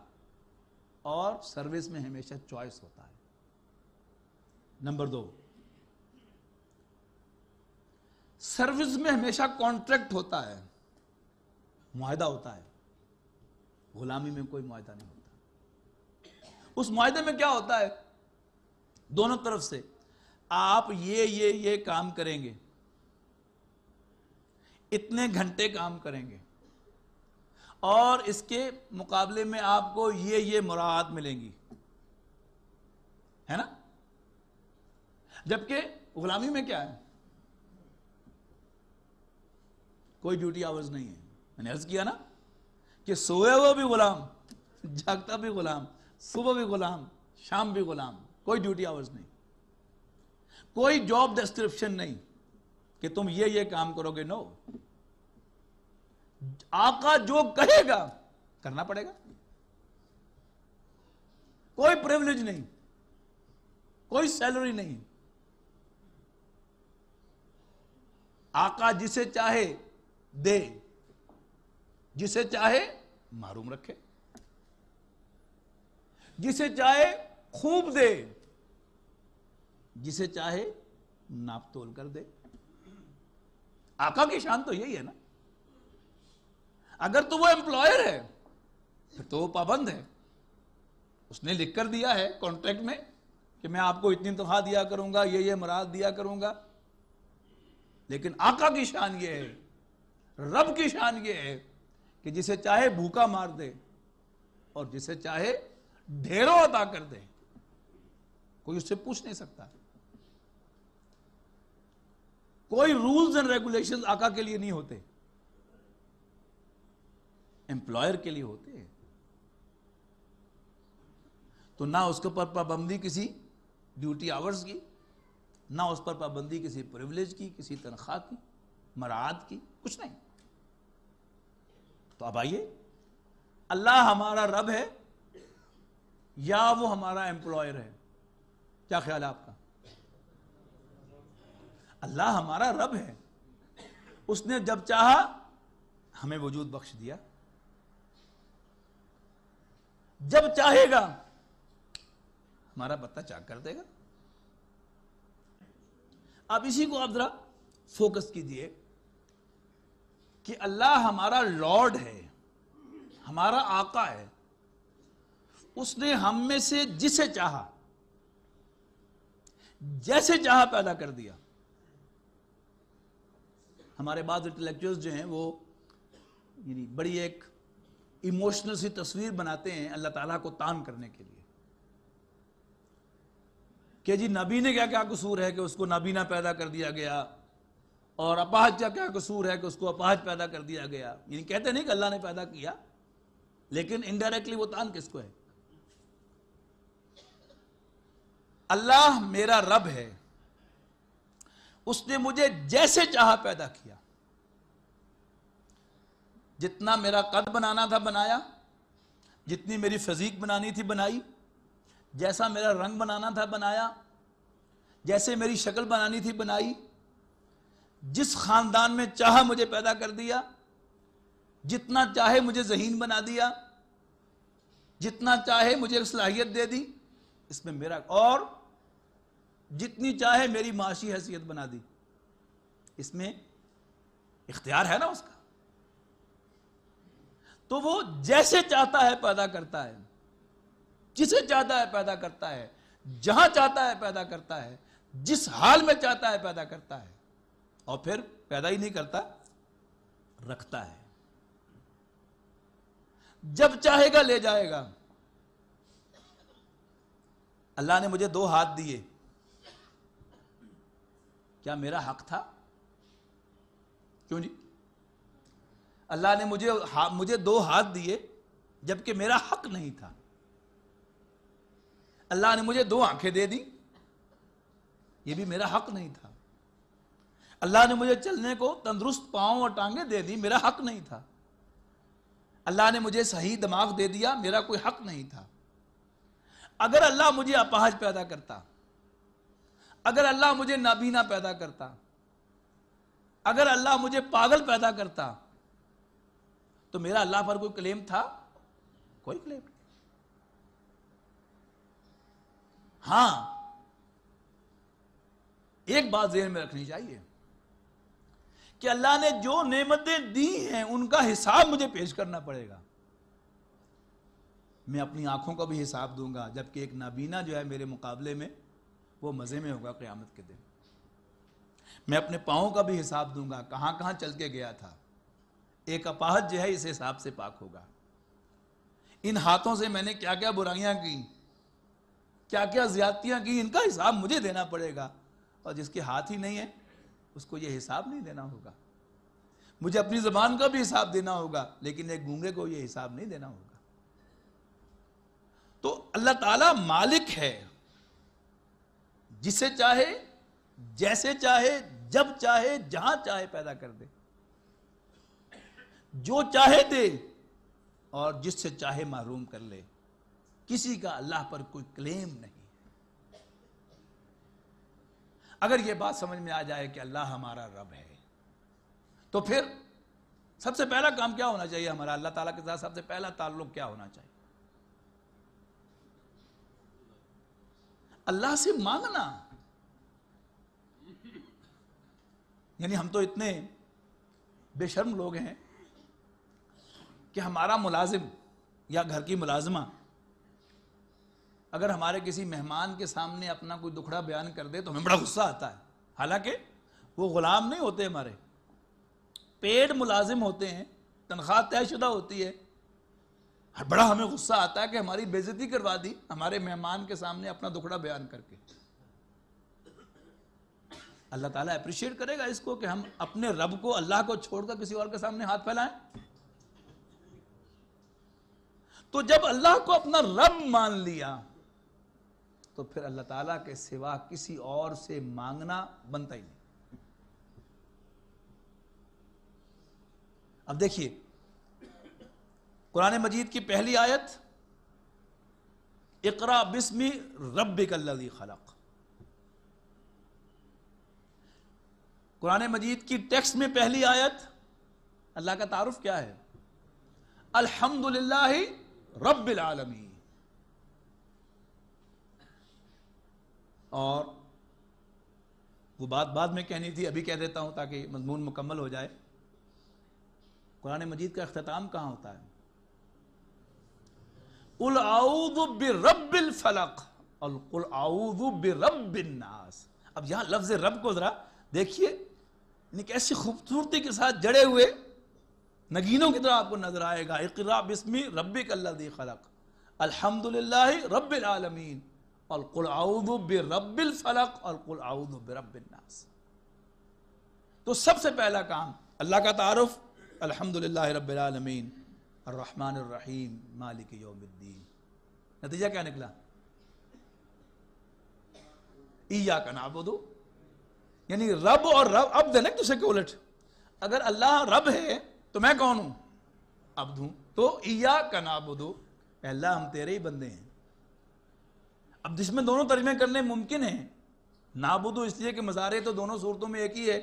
Speaker 1: और सर्विस में हमेशा चॉइस होता है नंबर दो सर्विस में हमेशा कॉन्ट्रैक्ट होता है मुआहदा होता है गुलामी में कोई मुआदा नहीं होता उस मुआदे में क्या होता है दोनों तरफ से आप ये ये ये काम करेंगे इतने घंटे काम करेंगे और इसके मुकाबले में आपको ये ये मुराद मिलेंगी है ना जबकि गुलामी में क्या है कोई ड्यूटी आवर्स नहीं है मैंने अर्ज किया ना कि सोया हुआ भी गुलाम जागता भी गुलाम सुबह भी गुलाम शाम भी गुलाम कोई ड्यूटी आवर्स नहीं कोई जॉब डिस्क्रिप्शन नहीं कि तुम ये ये काम करोगे नो आका जो कहेगा करना पड़ेगा कोई प्रिविलेज नहीं कोई सैलरी नहीं आका जिसे चाहे दे जिसे चाहे मारूम रखे जिसे चाहे खूब दे जिसे चाहे नाप तोल कर दे आका की शान तो यही है ना अगर तो वो एम्प्लॉयर है फिर तो वो पाबंद है उसने लिख कर दिया है कॉन्ट्रैक्ट में कि मैं आपको इतनी तनख्वाह दिया करूंगा ये ये मराद दिया करूंगा लेकिन आका की शान ये है रब की शान ये है कि जिसे चाहे भूखा मार दे और जिसे चाहे ढेरों अदा कर दे कोई उससे पूछ नहीं सकता कोई रूल्स एंड रेगुलेशन आका के लिए नहीं होते एम्प्लॉयर के लिए होते हैं तो ना उसके ऊपर पाबंदी किसी ड्यूटी आवर्स की ना उस पर पाबंदी किसी प्रिविलेज की किसी तनख्वाह की मराद की कुछ नहीं तो अब आइए अल्लाह हमारा रब है या वो हमारा एम्प्लॉयर है क्या ख्याल है आपका अल्लाह हमारा रब है उसने जब चाहा हमें वजूद बख्श दिया जब चाहेगा हमारा पत्ता चाक कर देगा आप इसी को आप जरा फोकस कीजिए कि अल्लाह हमारा लॉर्ड है हमारा आका है उसने हम में से जिसे चाहा जैसे चाह पैदा कर दिया हमारे बाद इंटेलेक्चुअल्स जो हैं वो यानी बड़ी एक इमोशनल सी तस्वीर बनाते हैं अल्लाह ताला को तान करने के लिए कि जी नबी ने क्या क्या कसूर है कि उसको नबीना पैदा कर दिया गया और अपाहज का क्या कसूर है कि उसको अपाहज पैदा कर दिया गया यानी कहते नहीं कि अल्लाह ने पैदा किया लेकिन इनडायरेक्टली वो तान किसको है अल्लाह मेरा रब है उसने मुझे जैसे चाह पैदा किया जितना मेरा कद बनाना था बनाया जितनी मेरी फजीक बनानी थी बनाई जैसा मेरा रंग बनाना था बनाया जैसे मेरी शक्ल बनानी थी बनाई जिस खानदान में चाह मुझे पैदा कर दिया जितना चाहे मुझे जहीन बना दिया जितना चाहे मुझे सलाहियत दे दी इसमें मेरा और जितनी चाहे मेरी माशी हैसियत बना दी इसमें इख्तियार है ना उसका तो वो जैसे चाहता है पैदा करता है जिसे चाहता है पैदा करता है जहां चाहता है पैदा करता है जिस हाल में चाहता है पैदा करता है और फिर पैदा ही नहीं करता रखता है जब चाहेगा ले जाएगा अल्लाह ने मुझे दो हाथ दिए क्या मेरा हक था क्यों जी अल्लाह ने मुझे हा, मुझे दो हाथ दिए जबकि मेरा हक नहीं था अल्लाह ने मुझे दो आंखें दे दी ये भी मेरा हक नहीं था अल्लाह ने मुझे चलने को तंदुरुस्त पाँव और टांगे दे दी मेरा हक नहीं था अल्लाह ने मुझे सही दिमाग दे दिया मेरा कोई हक नहीं था अगर अल्लाह मुझे अपाहज पैदा करता अगर अल्लाह मुझे नाबीना पैदा करता अगर अल्लाह मुझे पागल पैदा करता तो मेरा अल्लाह पर कोई क्लेम था कोई क्लेम नहीं हां एक बात जहन में रखनी चाहिए कि अल्लाह ने जो नेमतें दी हैं उनका हिसाब मुझे पेश करना पड़ेगा मैं अपनी आंखों का भी हिसाब दूंगा जबकि एक नाबीना जो है मेरे मुकाबले में वो मज़े में होगा क्यामत के दिन मैं अपने पाओ का भी हिसाब दूंगा कहां कहां चल के गया था एक अपाहत जो है इस हिसाब से पाक होगा इन हाथों से मैंने क्या क्या बुराइयां की क्या क्या ज्यादतियां की इनका हिसाब मुझे देना पड़ेगा और जिसके हाथ ही नहीं है उसको ये हिसाब नहीं देना होगा मुझे अपनी जबान का भी हिसाब देना होगा लेकिन एक गूंगे को ये हिसाब नहीं देना होगा तो अल्लाह ताला मालिक है जिसे चाहे जैसे चाहे जब चाहे जहां चाहे पैदा कर दे जो चाहे दे और जिससे चाहे महरूम कर ले किसी का अल्लाह पर कोई क्लेम नहीं अगर ये बात समझ में आ जाए कि अल्लाह हमारा रब है तो फिर सबसे पहला काम क्या होना चाहिए हमारा अल्लाह ताला के साथ सबसे पहला ताल्लुक क्या होना चाहिए अल्लाह से मांगना यानी हम तो इतने बेशर्म लोग हैं कि हमारा मुलाजिम या घर की मुलाजमा अगर हमारे किसी मेहमान के सामने अपना कोई दुखड़ा बयान कर दे तो हमें बड़ा गुस्सा आता है हालांकि वो गुलाम नहीं होते हमारे पेड मुलाजिम होते हैं तनख्वाह तयशुदा होती है बड़ा हमें गुस्सा आता है कि हमारी बेजती करवा दी हमारे मेहमान के सामने अपना दुखड़ा बयान करके अल्लाह ताला अप्रिशिएट करेगा इसको कि हम अपने रब को अल्लाह को छोड़कर किसी और के सामने हाथ फैलाएं तो जब अल्लाह को अपना रब मान लिया तो फिर अल्लाह ताला के सिवा किसी और से मांगना बनता ही नहीं अब देखिए कुरान मजीद की पहली आयत इकरा बिस्मी रब खलक कुरान मजीद की टेक्स्ट में पहली आयत अल्लाह का तारुफ क्या है अल्हम्दुलिल्लाह रब्बिल आलमीन और वो बात बाद में कहनी थी अभी कह देता हूँ ताकि मजमून मुकम्मल हो जाए कुरान मजीद का अख्ताम कहाँ होता है उल रबिल फलक और रबिनास अब यहां लफ्ज रब को जरा देखिए यानी कैसी खूबसूरती के साथ जड़े हुए नगीनों की तरह आपको नजर आएगा इकरा बिस्मी रबिक अल्लाह खलक अल्हम्दुलिल्लाह रब्बिल आलमीन और कुलआउदुब रबिल फलक और कुलआउदुब रब्बिलनास तो सबसे पहला काम अल्लाह का तारफ़ अलहमदिल्ला रबालमीन रहीम मालिक योमुद्दीन नतीजा क्या निकला ईया का नाबुदो यानी रब और रब अब देना तुझसे के उलट अगर अल्लाह रब है तो मैं कौन हूं अब्द हूं तो ईया का नाबुदो अल्लाह हम तेरे ही बंदे हैं अब जिसमें दोनों तर्जमे करने मुमकिन है नाबुदो इसलिए कि मज़ारे तो दोनों सूरतों में एक ही है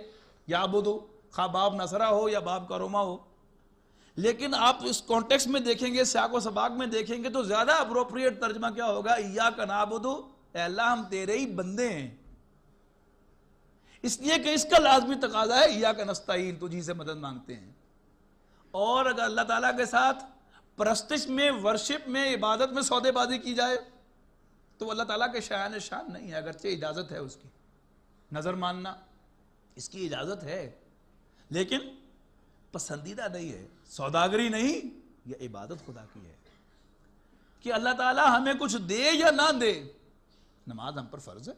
Speaker 1: या बुदो खा बाब नसरा हो या बाब करोमा हो लेकिन आप इस कॉन्टेक्स में देखेंगे सियाको सबाक में देखेंगे तो ज़्यादा अप्रोप्रिएट तर्जमा क्या होगा या का नाबुदो अल्लाह हम तेरे ही बंदे हैं इसलिए कि इसका लाजमी तकाजा है या का नस्ताइन तुझी तो से मदद मांगते हैं और अगर अल्लाह ताला के साथ प्रस्तिश में वर्शिप में इबादत में सौदेबाजी की जाए तो अल्लाह ताला के शायन शान नहीं है अगरचे इजाज़त है उसकी नज़र मानना इसकी इजाज़त है लेकिन पसंदीदा नहीं है सौदागरी नहीं यह इबादत खुदा की है कि अल्लाह ताला हमें कुछ दे या ना दे नमाज हम पर फ़र्ज़ है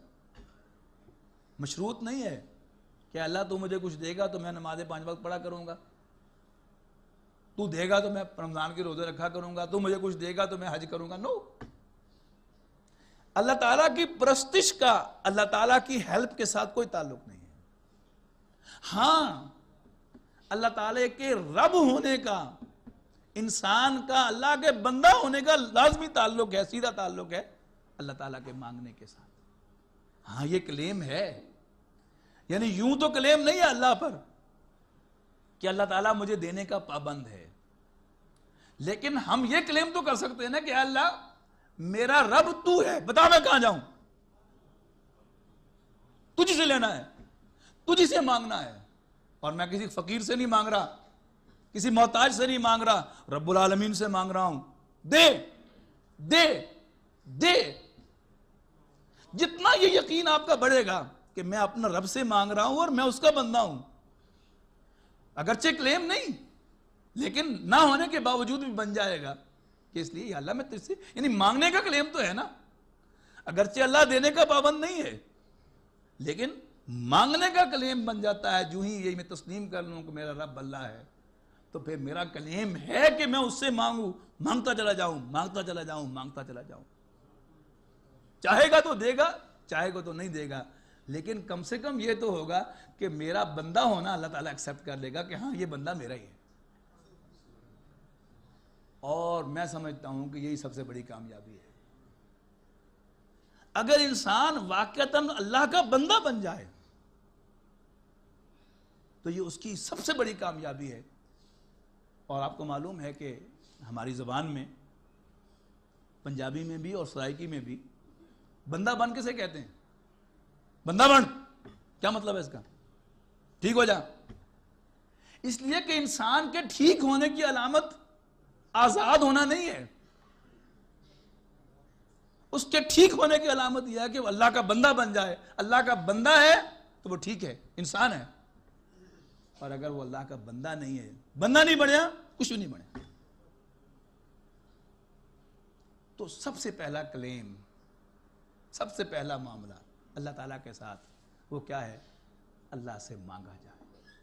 Speaker 1: मशरूत नहीं है कि अल्लाह तू मुझे कुछ देगा तो मैं नमाज पांच वक्त पढ़ा करूंगा तू देगा तो मैं रमज़ान के रोज़े रखा करूंगा तू मुझे कुछ देगा तो मैं हज करूंगा नो no. अल्लाह ताला की प्रस्तिश का अल्लाह ताला की हेल्प के साथ कोई ताल्लुक नहीं है हां अल्लाह ताला के रब होने का इंसान का अल्लाह के बंदा होने का लाजमी ताल्लुक है सीधा ताल्लुक है अल्लाह ताला के मांगने के साथ हां ये क्लेम है यानी यूं तो क्लेम नहीं है अल्लाह पर कि अल्लाह ताला मुझे देने का पाबंद है लेकिन हम ये क्लेम तो कर सकते हैं ना कि अल्लाह मेरा रब तू है बता मैं कहां जाऊं तुझी से लेना है तुझी से मांगना है और मैं किसी फकीर से नहीं मांग रहा किसी मोहताज से नहीं मांग रहा रब्बुल आलमीन से मांग रहा हूं दे दे दे जितना ये यकीन आपका बढ़ेगा कि मैं अपना रब से मांग रहा हूं और मैं उसका बंदा हूं अगरचे क्लेम नहीं लेकिन ना होने के बावजूद भी बन जाएगा कि इसलिए अल्लाह मैं तुझसे यानी मांगने का क्लेम तो है ना अगरचे अल्लाह देने का पाबंद नहीं है लेकिन मांगने का क्लेम बन जाता है जू ही यही मैं तस्लीम कर लूँ कि मेरा रब अल्लाह है तो फिर मेरा क्लेम है कि मैं उससे मांगू मांगता चला जाऊं मांगता चला जाऊं मांगता चला जाऊं चाहेगा तो देगा चाहेगा तो नहीं देगा लेकिन कम से कम ये तो होगा कि मेरा बंदा होना अल्लाह ताला एक्सेप्ट कर लेगा कि हाँ ये बंदा मेरा ही है और मैं समझता हूं कि यही सबसे बड़ी कामयाबी है अगर इंसान वाक्यतन अल्लाह का बंदा बन जाए तो ये उसकी सबसे बड़ी कामयाबी है और आपको मालूम है कि हमारी ज़बान में पंजाबी में भी और सराइकी में भी बंदा बन किसे कहते हैं बंदा बन क्या मतलब है इसका ठीक हो जा इसलिए कि इंसान के ठीक होने की अलामत आजाद होना नहीं है उसके ठीक होने की अलामत यह है कि अल्लाह का बंदा बन जाए अल्लाह का बंदा है तो वो ठीक है इंसान है और अगर वो अल्लाह का बंदा नहीं है बंदा नहीं बढ़िया कुछ भी नहीं बढ़े तो सबसे पहला क्लेम सबसे पहला मामला अल्लाह ताला के साथ वो क्या है अल्लाह से मांगा जाए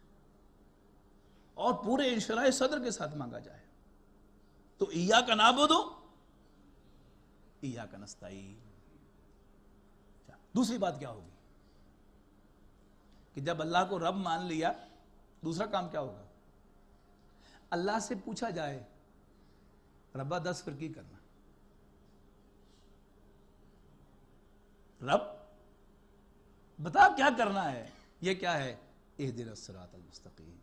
Speaker 1: और पूरे इंशरा सदर के साथ मांगा जाए तो ईया का ना बोधो ईया का नस्ताई अच्छा, दूसरी बात क्या होगी कि जब अल्लाह को रब मान लिया दूसरा काम क्या होगा अल्लाह से पूछा जाए रब्बा दस फिर की करना रब बता क्या करना है ये क्या है एह दिन मुस्तकीम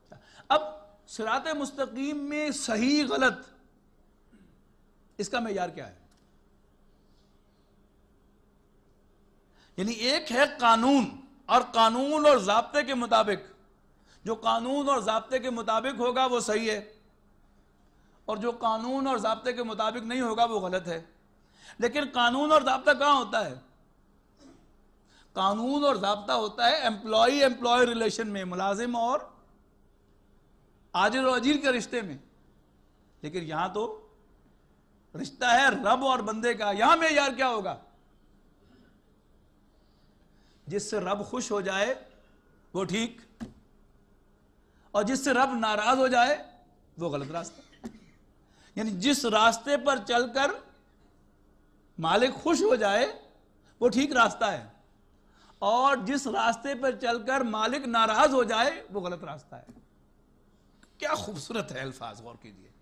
Speaker 1: अच्छा, अब सरात मुस्तकीम में सही गलत इसका मैार क्या है यानी एक है कानून और कानून और जबते के मुताबिक जो कानून और जबते के मुताबिक होगा वो सही है और जो कानून और जबते के मुताबिक नहीं होगा वो गलत है लेकिन कानून और जबता कहां होता है कानून और जबता होता है एम्प्लॉय एम्प्लॉय रिलेशन में मुलाजिम और आजिर और अजीर के रिश्ते में लेकिन यहां तो रिश्ता है रब और बंदे का यहां में यार क्या होगा जिससे रब खुश हो जाए वो ठीक और जिससे रब नाराज हो जाए वो गलत रास्ता यानी जिस रास्ते पर चलकर मालिक खुश हो जाए वो ठीक रास्ता है और जिस रास्ते पर चलकर मालिक नाराज हो जाए वो गलत रास्ता है क्या खूबसूरत है अल्फाज गौर कीजिए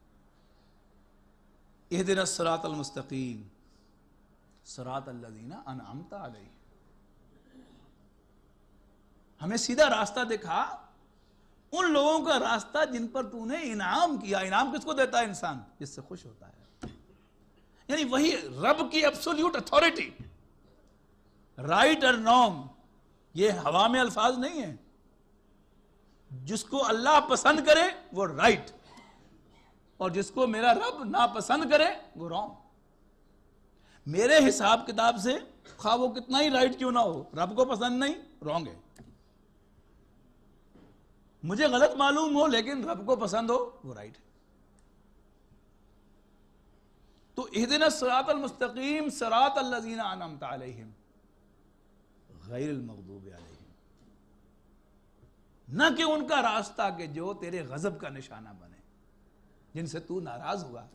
Speaker 1: यह दिन सरातमस्तकीम सरात अल्लाजीना अनामता गई हमें सीधा रास्ता दिखा उन लोगों का रास्ता जिन पर तूने इनाम किया इनाम किसको देता है इंसान जिससे खुश होता है यानी वही रब की एब्सोल्यूट अथॉरिटी राइट और नॉम ये हवा में अल्फाज नहीं है जिसको अल्लाह पसंद करे वो राइट और जिसको मेरा रब ना पसंद करे वो रॉन्ग मेरे हिसाब किताब से खा वो कितना ही राइट क्यों ना हो रब को पसंद नहीं रॉन्ग है मुझे गलत मालूम हो लेकिन रब को पसंद हो वो राइट है तो इहदिन सरात मुस्तकीम सरात अल्लाजीना आनम गैर मकदूब न कि उनका रास्ता के जो तेरे गजब का निशाना बने जिनसे तू नाराज हुआ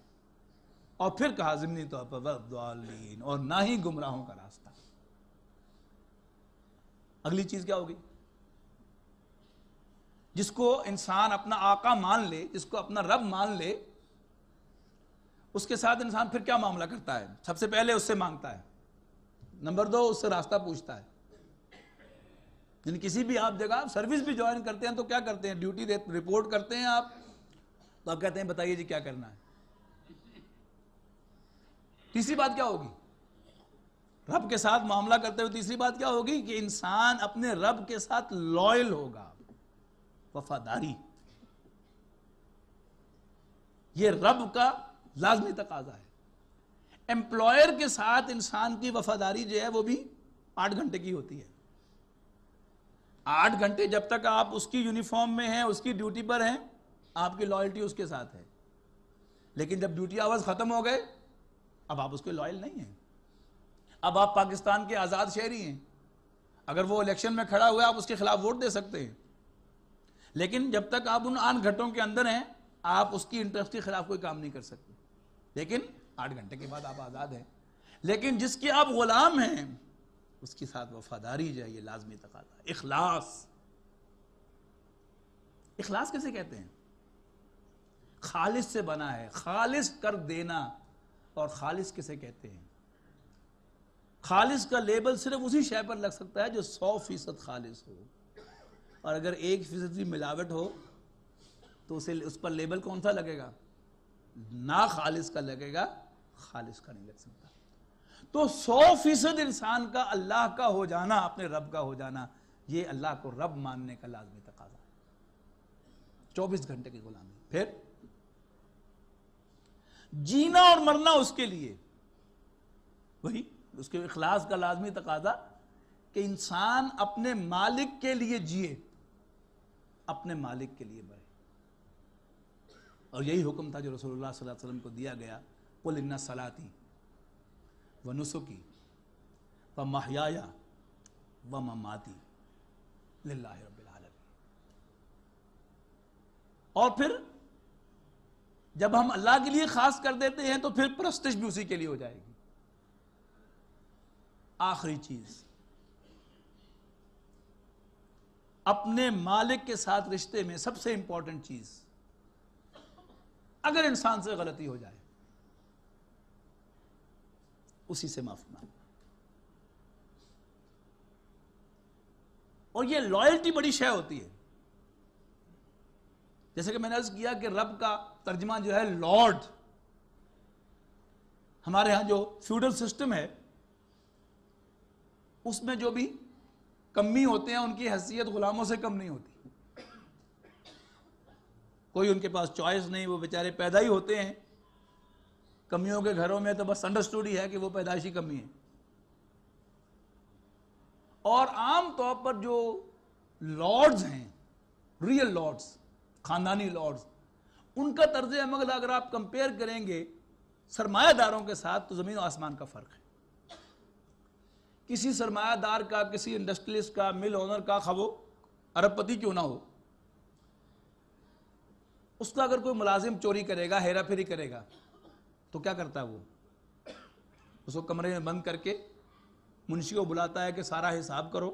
Speaker 1: और फिर कहा जिमनी तौर तो पर और ना ही गुमराहों का रास्ता अगली चीज क्या होगी जिसको इंसान अपना आका मान ले जिसको अपना रब मान ले उसके साथ इंसान फिर क्या मामला करता है सबसे पहले उससे मांगता है नंबर दो उससे रास्ता पूछता है जिन किसी भी आप जगह आप सर्विस भी ज्वाइन करते हैं तो क्या करते हैं ड्यूटी रिपोर्ट करते हैं आप तो आप कहते हैं बताइए जी क्या करना है तीसरी बात क्या होगी रब के साथ मामला करते हुए तीसरी बात क्या होगी कि इंसान अपने रब के साथ लॉयल होगा वफादारी ये रब का लाजमी तकाजा है एम्प्लॉयर के साथ इंसान की वफादारी जो है वो भी आठ घंटे की होती है आठ घंटे जब तक आप उसकी यूनिफॉर्म में हैं उसकी ड्यूटी पर हैं आपकी लॉयल्टी उसके साथ है लेकिन जब ड्यूटी आवर्स ख़त्म हो गए अब आप उसके लॉयल नहीं हैं अब आप पाकिस्तान के आज़ाद शहरी हैं अगर वो इलेक्शन में खड़ा हुआ आप उसके खिलाफ वोट दे सकते हैं लेकिन जब तक आप उन आठ घंटों के अंदर हैं आप उसकी इंटरेस्ट के खिलाफ कोई काम नहीं कर सकते लेकिन आठ घंटे के बाद आप आज़ाद हैं लेकिन जिसके आप गुलाम हैं उसके साथ वफादारी ये लाजमी तकाजा इखलास इखलास कैसे कहते हैं खालिश से बना है खालिश कर देना और खालिश किसे कहते हैं खालिश का लेबल सिर्फ उसी शय पर लग सकता है जो सौ फीसद खालिश हो और अगर एक फीसद की मिलावट हो तो उसे उस पर लेबल कौन सा लगेगा ना खालिश का लगेगा खालिश का नहीं लग सकता तो सौ फीसद इंसान का अल्लाह का हो जाना अपने रब का हो जाना ये अल्लाह को रब मानने का लाजमी तकाजा है चौबीस घंटे की गुलामी फिर जीना और मरना उसके लिए वही उसके इखलास का लाजमी तकाजा कि इंसान अपने मालिक के लिए जिए अपने मालिक के लिए मरे और यही हुक्म था जो रसोल्ला वसल्लम को दिया गया कुल इन्ना सलाती व नुसुकी व महयाया व ममाती लाही और फिर जब हम अल्लाह के लिए खास कर देते हैं तो फिर प्रस्तिश भी उसी के लिए हो जाएगी आखिरी चीज अपने मालिक के साथ रिश्ते में सबसे इंपॉर्टेंट चीज अगर इंसान से गलती हो जाए उसी से माफी मांग और ये लॉयल्टी बड़ी शय होती है जैसे कि मैंने अर्ज किया कि रब का तर्जमा जो है लॉर्ड हमारे यहां जो फ्यूडल सिस्टम है उसमें जो भी कमी होते हैं उनकी हैसियत गुलामों से कम नहीं होती कोई उनके पास चॉइस नहीं वो बेचारे पैदा ही होते हैं कमियों के घरों में तो बस अंडरस्टूड ही है कि वो पैदाइशी कमी है और आम तौर पर जो लॉर्ड्स हैं रियल लॉर्ड्स खानदानी लॉर्ड्स उनका तर्ज अमल अगर आप कंपेयर करेंगे सरमायादारों के साथ तो ज़मीन आसमान का फ़र्क है किसी सरमायादार का किसी इंडस्ट्रियलिस्ट का मिल ओनर का खबो अरबपति क्यों ना हो उसका अगर कोई मुलाजिम चोरी करेगा हेरा फेरी करेगा तो क्या करता है वो उसको कमरे में बंद करके मुंशी को बुलाता है कि सारा हिसाब करो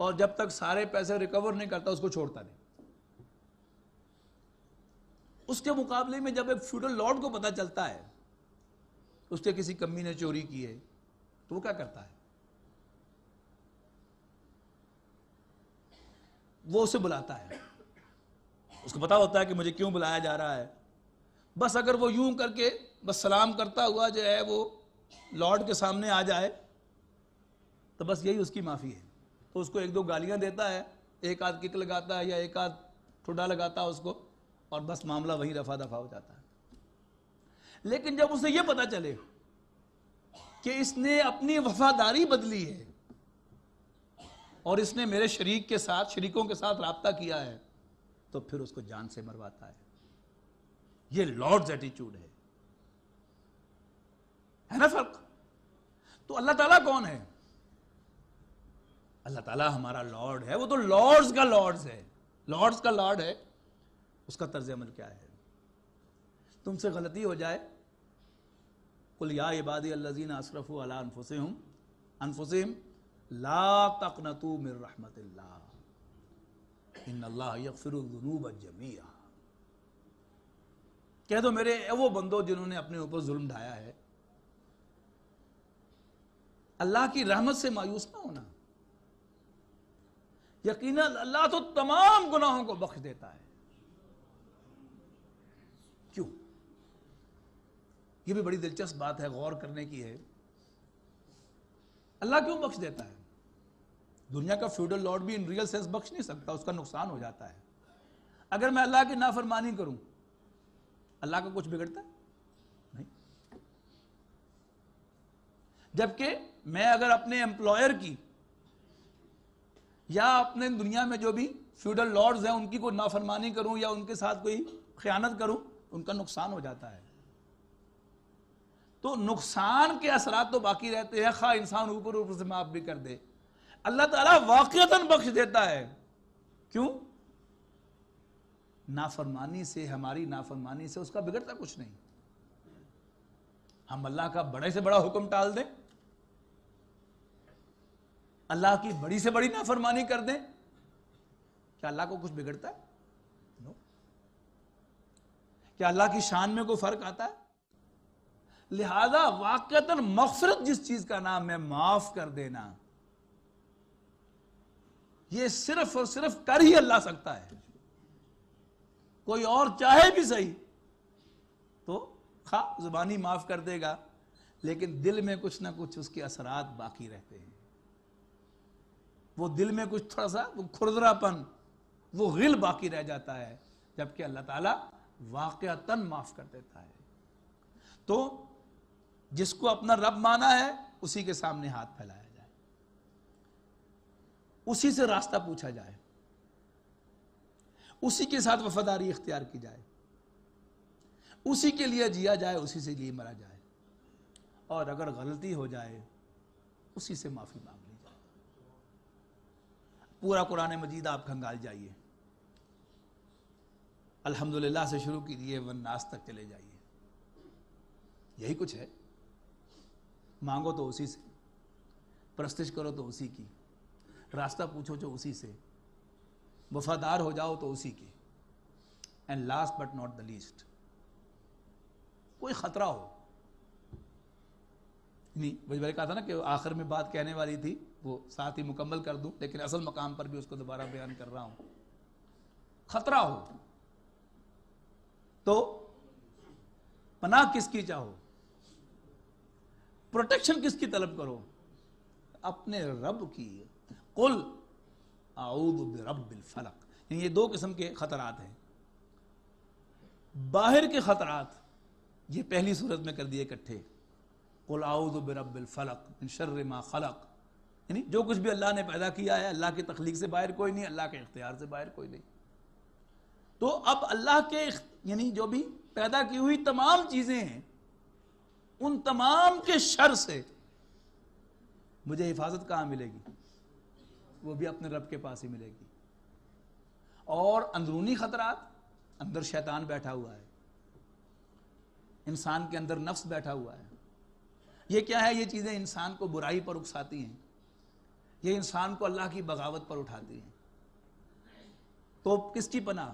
Speaker 1: और जब तक सारे पैसे रिकवर नहीं करता उसको छोड़ता नहीं उसके मुकाबले में जब एक फ्यूडल लॉर्ड को पता चलता है उसके किसी कमी ने चोरी की है तो वो क्या करता है वो उसे बुलाता है उसको पता होता है कि मुझे क्यों बुलाया जा रहा है बस अगर वो यूं करके बस सलाम करता हुआ जो है वो लॉर्ड के सामने आ जाए तो बस यही उसकी माफ़ी है तो उसको एक दो गालियां देता है एक आध किक लगाता है या एक आध ठुडा लगाता है उसको और बस मामला वहीं रफा दफा हो जाता है लेकिन जब उसे ये पता चले कि इसने अपनी वफादारी बदली है और इसने मेरे शरीक के साथ शरीकों के साथ रबता किया है तो फिर उसको जान से मरवाता है ये लॉर्ड्स एटीट्यूड है है ना फर्क तो अल्लाह ताला कौन है अल्लाह ताला हमारा लॉर्ड है वो तो लॉर्ड्स का लॉर्ड्स है लॉर्ड्स का लॉर्ड है उसका तर्ज अमल क्या है तुमसे गलती हो जाए कुल या इबादी अल्लाजीन अशरफ अला अनफुसम अनफुसम ला तकनतू मिर रहमत इन अल्लाह यकफिर जमीया कह दो मेरे वो बंदो जिन्होंने अपने ऊपर जुल्म ढाया है अल्लाह की रहमत से मायूस ना होना यकीन अल्लाह तो तमाम गुनाहों को बख्श देता है क्यों ये भी बड़ी दिलचस्प बात है गौर करने की है अल्लाह क्यों बख्श देता है दुनिया का फ्यूडल लॉर्ड भी इन रियल सेंस बख्श नहीं सकता उसका नुकसान हो जाता है अगर मैं अल्लाह की नाफरमानी करूं अल्लाह का कुछ बिगड़ता नहीं जबकि मैं अगर अपने एम्प्लॉयर की या अपने दुनिया में जो भी फ्यूडल लॉर्ड्स हैं उनकी कोई नाफरमानी करूं या उनके साथ कोई खयानत करूं उनका नुकसान हो जाता है तो नुकसान के असरात तो बाकी रहते हैं खा इंसान ऊपर ऊपर से माफ भी कर दे अल्लाह ताला वाकता बख्श देता है क्यों नाफरमानी से हमारी नाफरमानी से उसका बिगड़ता कुछ नहीं हम अल्लाह का बड़े से बड़ा हुक्म टाल दें अल्लाह की बड़ी से बड़ी नाफरमानी कर दें क्या अल्लाह को कुछ बिगड़ता है नो क्या अल्लाह की शान में कोई फर्क आता है लिहाजा वाकत मफरत जिस चीज का नाम है माफ कर देना यह सिर्फ और सिर्फ कर ही अल्लाह सकता है कोई और चाहे भी सही तो खा जुबानी माफ कर देगा लेकिन दिल में कुछ ना कुछ उसके असरात बाकी रहते हैं वो दिल में कुछ थोड़ा सा वो खुरदरापन वो गिल बाकी रह जाता है जबकि अल्लाह ताला वाकयातन माफ कर देता है तो जिसको अपना रब माना है उसी के सामने हाथ फैलाया जाए उसी से रास्ता पूछा जाए उसी के साथ वफादारी इख्तियार की जाए उसी के लिए जिया जाए उसी से लिए मरा जाए और अगर गलती हो जाए उसी से माफ़ी मांग ली जाए पूरा कुरान मजीद आप खंगाल जाइए अल्हम्दुलिल्लाह से शुरू कीजिए वन नास तक चले जाइए यही कुछ है मांगो तो उसी से प्रस्तिश करो तो उसी की रास्ता पूछो तो उसी से वफादार हो जाओ तो उसी की and last but not the least कोई खतरा हो नहीं वही मैंने कहा था ना कि आखिर में बात कहने वाली थी वो साथ ही मुकम्मल कर दूं लेकिन असल मकाम पर भी उसको दोबारा बयान कर रहा हूं खतरा हो तो पनाह किसकी चाहो प्रोटेक्शन किसकी तलब करो अपने रब की कुल आऊद रब फलक यानी ये दो किस्म के खतरात हैं बाहर के खतरात ये पहली सूरत में कर दिए इकट्ठे कुल आउद रब फलक शर्र मा खलक यानी जो कुछ भी अल्लाह ने पैदा किया है अल्लाह की तख्लीक से बाहर कोई नहीं अल्लाह के इख्तियार से बाहर कोई नहीं तो अब अल्लाह के यानी जो भी पैदा की हुई तमाम चीज़ें हैं उन तमाम के शर से मुझे हिफाजत कहाँ मिलेगी वो भी अपने रब के पास ही मिलेगी और अंदरूनी खतरात अंदर शैतान बैठा हुआ है इंसान के अंदर नफ्स बैठा हुआ है ये क्या है ये चीज़ें इंसान को बुराई पर उकसाती हैं ये इंसान को अल्लाह की बगावत पर उठाती हैं तो किसकी पनाह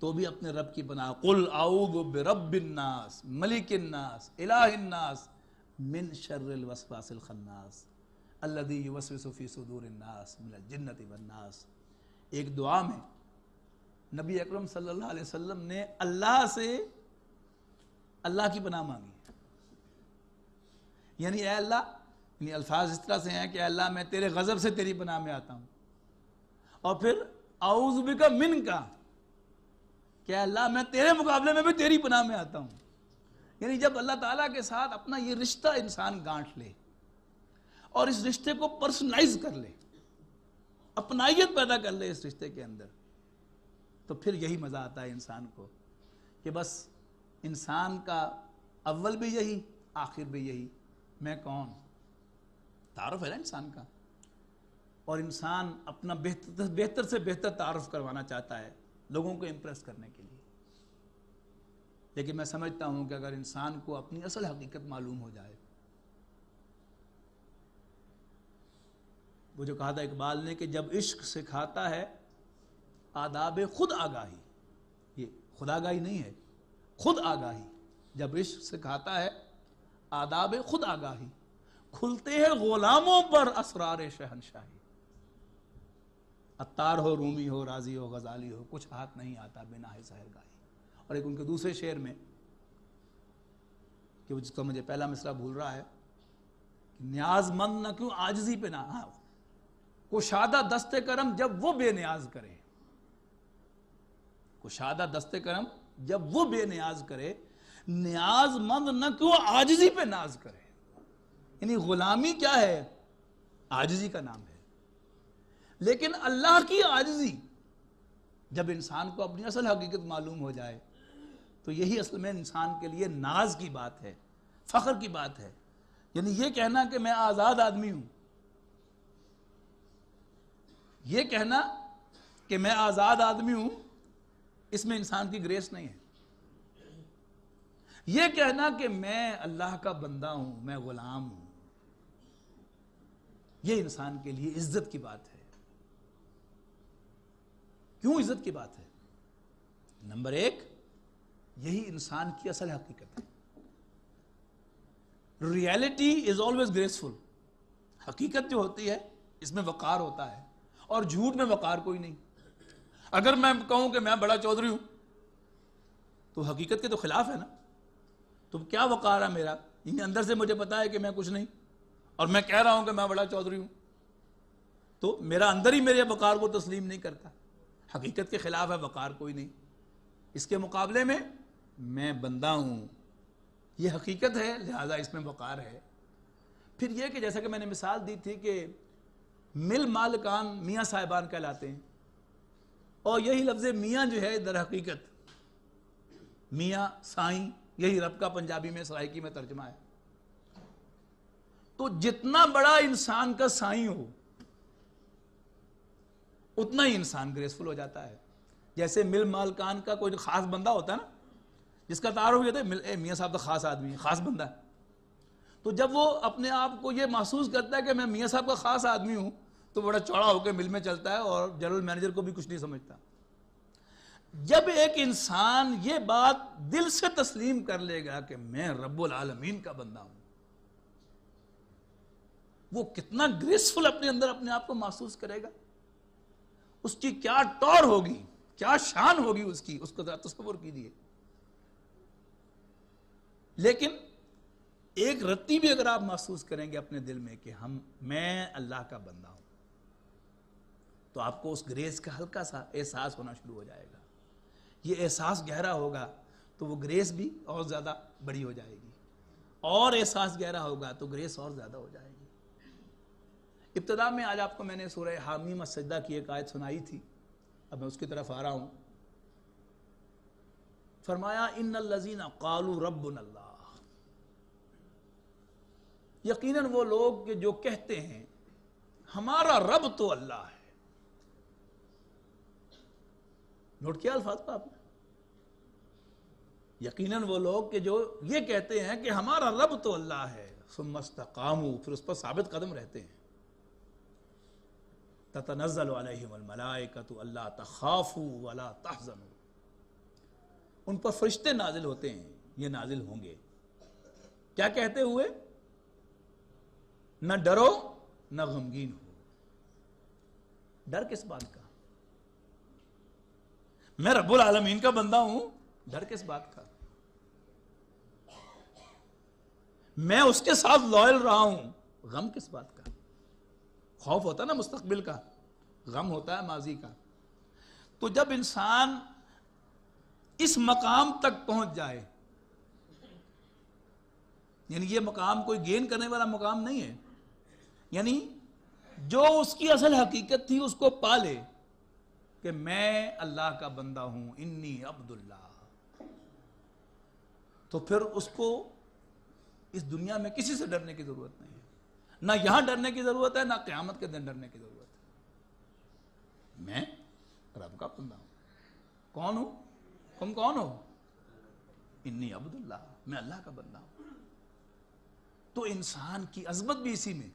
Speaker 1: तो भी अपने रब की पनाह कुल आऊद रबिन्नास मलिकन्नास इलाहन्नास मिन शर्रिल वसवासिल खन्नास अल्लदी वन्नास एक दुआ में नबी अकरम सल्लल्लाहु अलैहि वसल्लम ने अल्लाह से अल्लाह की पनाह मांगी यानी ए अल्लाह यानी अल्फाज इस तरह से हैं कि अल्लाह मैं तेरे गज़ब से तेरी पनाह में आता हूँ और फिर आउजबी का मिन का क्या अल्लाह मैं तेरे मुकाबले में भी तेरी पनाह में आता हूँ यानी जब अल्लाह ताला के साथ अपना ये रिश्ता इंसान गांठ ले और इस रिश्ते को पर्सनलाइज कर ले अपनाइत पैदा कर ले इस रिश्ते के अंदर तो फिर यही मज़ा आता है इंसान को कि बस इंसान का अव्वल भी यही आखिर भी यही मैं कौन तारफ है ना इंसान का और इंसान अपना बेहतर बेहतर से बेहतर तारफ करवाना चाहता है लोगों को इम्प्रेस करने के लिए लेकिन मैं समझता हूँ कि अगर इंसान को अपनी असल हकीकत मालूम हो जाए वो जो कहा था इकबाल ने कि जब इश्क सिखाता है आदाब खुद आगाही ये खुद आगाही नहीं है खुद आगाही जब इश्क सिखाता है आदाब खुद आगाही खुलते हैं गुलामों पर असरार शहनशाही अतार हो रूमी हो राजी हो गजाली हो कुछ हाथ नहीं आता बिना है सहर और एक उनके दूसरे शेर में कि जिसका मुझे पहला मिसरा भूल रहा है न्याजमंद ना क्यों आजजी पे ना हाँ कुशादा दस्ते करम जब वो बेनियाज करे कुशादा दस्ते करम जब वो बेनियाज करे न्याजमंद न कि वो आजजी पे नाज करे यानी गुलामी क्या है आजजी का नाम है लेकिन अल्लाह की आजजी जब इंसान को अपनी असल हकीकत मालूम हो जाए तो यही असल में इंसान के लिए नाज की बात है फ़ख्र की बात है यानी ये कहना कि मैं आज़ाद आदमी हूं ये कहना कि मैं आज़ाद आदमी हूं इसमें इंसान की ग्रेस नहीं है यह कहना कि मैं अल्लाह का बंदा हूं मैं गुलाम हूं यह इंसान के लिए इज्जत की बात है क्यों इज्जत की बात है नंबर एक यही इंसान की असल हकीकत है रियलिटी इज ऑलवेज ग्रेसफुल हकीकत जो होती है इसमें वकार होता है और झूठ में वकार कोई नहीं अगर मैं कहूं कि मैं बड़ा चौधरी हूं तो हकीकत के तो खिलाफ है ना तो क्या वकार है मेरा इन्हें अंदर से मुझे पता है कि मैं कुछ नहीं और मैं कह रहा हूं कि मैं बड़ा चौधरी हूं तो मेरा अंदर ही मेरे वकार को तस्लीम नहीं करता हकीकत के खिलाफ है वकार कोई नहीं इसके मुकाबले में मैं बंदा हूं यह हकीकत है लिहाजा इसमें वकार है फिर यह कि जैसा कि मैंने मिसाल दी थी कि मिल मालकान मियाँ साहिबान कहलाते हैं और यही लफ्ज़ मियाँ जो है दर हकीकत मियाँ साई यही रब का पंजाबी में सराइकी में तर्जमा है तो जितना बड़ा इंसान का साई हो उतना ही इंसान ग्रेसफुल हो जाता है जैसे मिल मालकान का कोई खास बंदा होता है ना जिसका तारुफ होता है मियाँ साहब तो खास आदमी है खास बंदा है तो जब वो अपने आप को ये महसूस करता है कि मैं मियाँ साहब का ख़ास आदमी हूँ तो बड़ा चौड़ा होकर मिल में चलता है और जनरल मैनेजर को भी कुछ नहीं समझता जब एक इंसान ये बात दिल से तस्लीम कर लेगा कि मैं रब्बुल आलमीन का बंदा हूं वो कितना ग्रेसफुल अपने अंदर अपने आप को महसूस करेगा उसकी क्या टौर होगी क्या शान होगी उसकी उसको जरा तस्वर कीजिए लेकिन एक रत्ती भी अगर आप महसूस करेंगे अपने दिल में कि हम मैं अल्लाह का बंदा हूं तो आपको उस ग्रेस का हल्का सा एहसास होना शुरू हो जाएगा ये एहसास गहरा होगा तो वो ग्रेस भी और ज़्यादा बड़ी हो जाएगी और एहसास गहरा होगा तो ग्रेस और ज़्यादा हो जाएगी इब्तदा में आज आपको मैंने सूर्य हामी मसदा की एक आयत सुनाई थी अब मैं उसकी तरफ आ रहा हूं फरमाया इन लजीना कालू रब्बन अल्लाह यकीनन वो लोग जो कहते हैं हमारा रब तो अल्लाह है नोट किया अल्फाज का आपने यकीनन वो लोग के जो ये कहते हैं कि हमारा रब तो अल्लाह है सुमस्तकामू फिर उस पर साबित कदम रहते हैं ततनजल मलाइका तो अल्लाह तखाफू वाला तहजन उन पर फरिश्ते नाजिल होते हैं ये नाजिल होंगे क्या कहते हुए न डरो न गमगीन हो डर किस बात का मैं रब्बुल आलमीन का बंदा हूं डर किस बात का मैं उसके साथ लॉयल रहा हूं गम किस बात का खौफ होता ना मुस्तकबिल का गम होता है माजी का तो जब इंसान इस मकाम तक पहुंच जाए यानी ये मकाम कोई गेन करने वाला मकाम नहीं है यानी जो उसकी असल हकीकत थी उसको पाले कि मैं अल्लाह का बंदा हूं इन्नी अब्दुल्ला तो फिर उसको इस दुनिया में किसी से डरने की जरूरत नहीं है ना यहां डरने की जरूरत है ना क्यामत के दिन डरने की जरूरत है मैं रब का बंदा हूं कौन हूं तुम कौन हो इन्नी अब्दुल्ला मैं अल्लाह का बंदा हूं तो इंसान की अजमत भी इसी में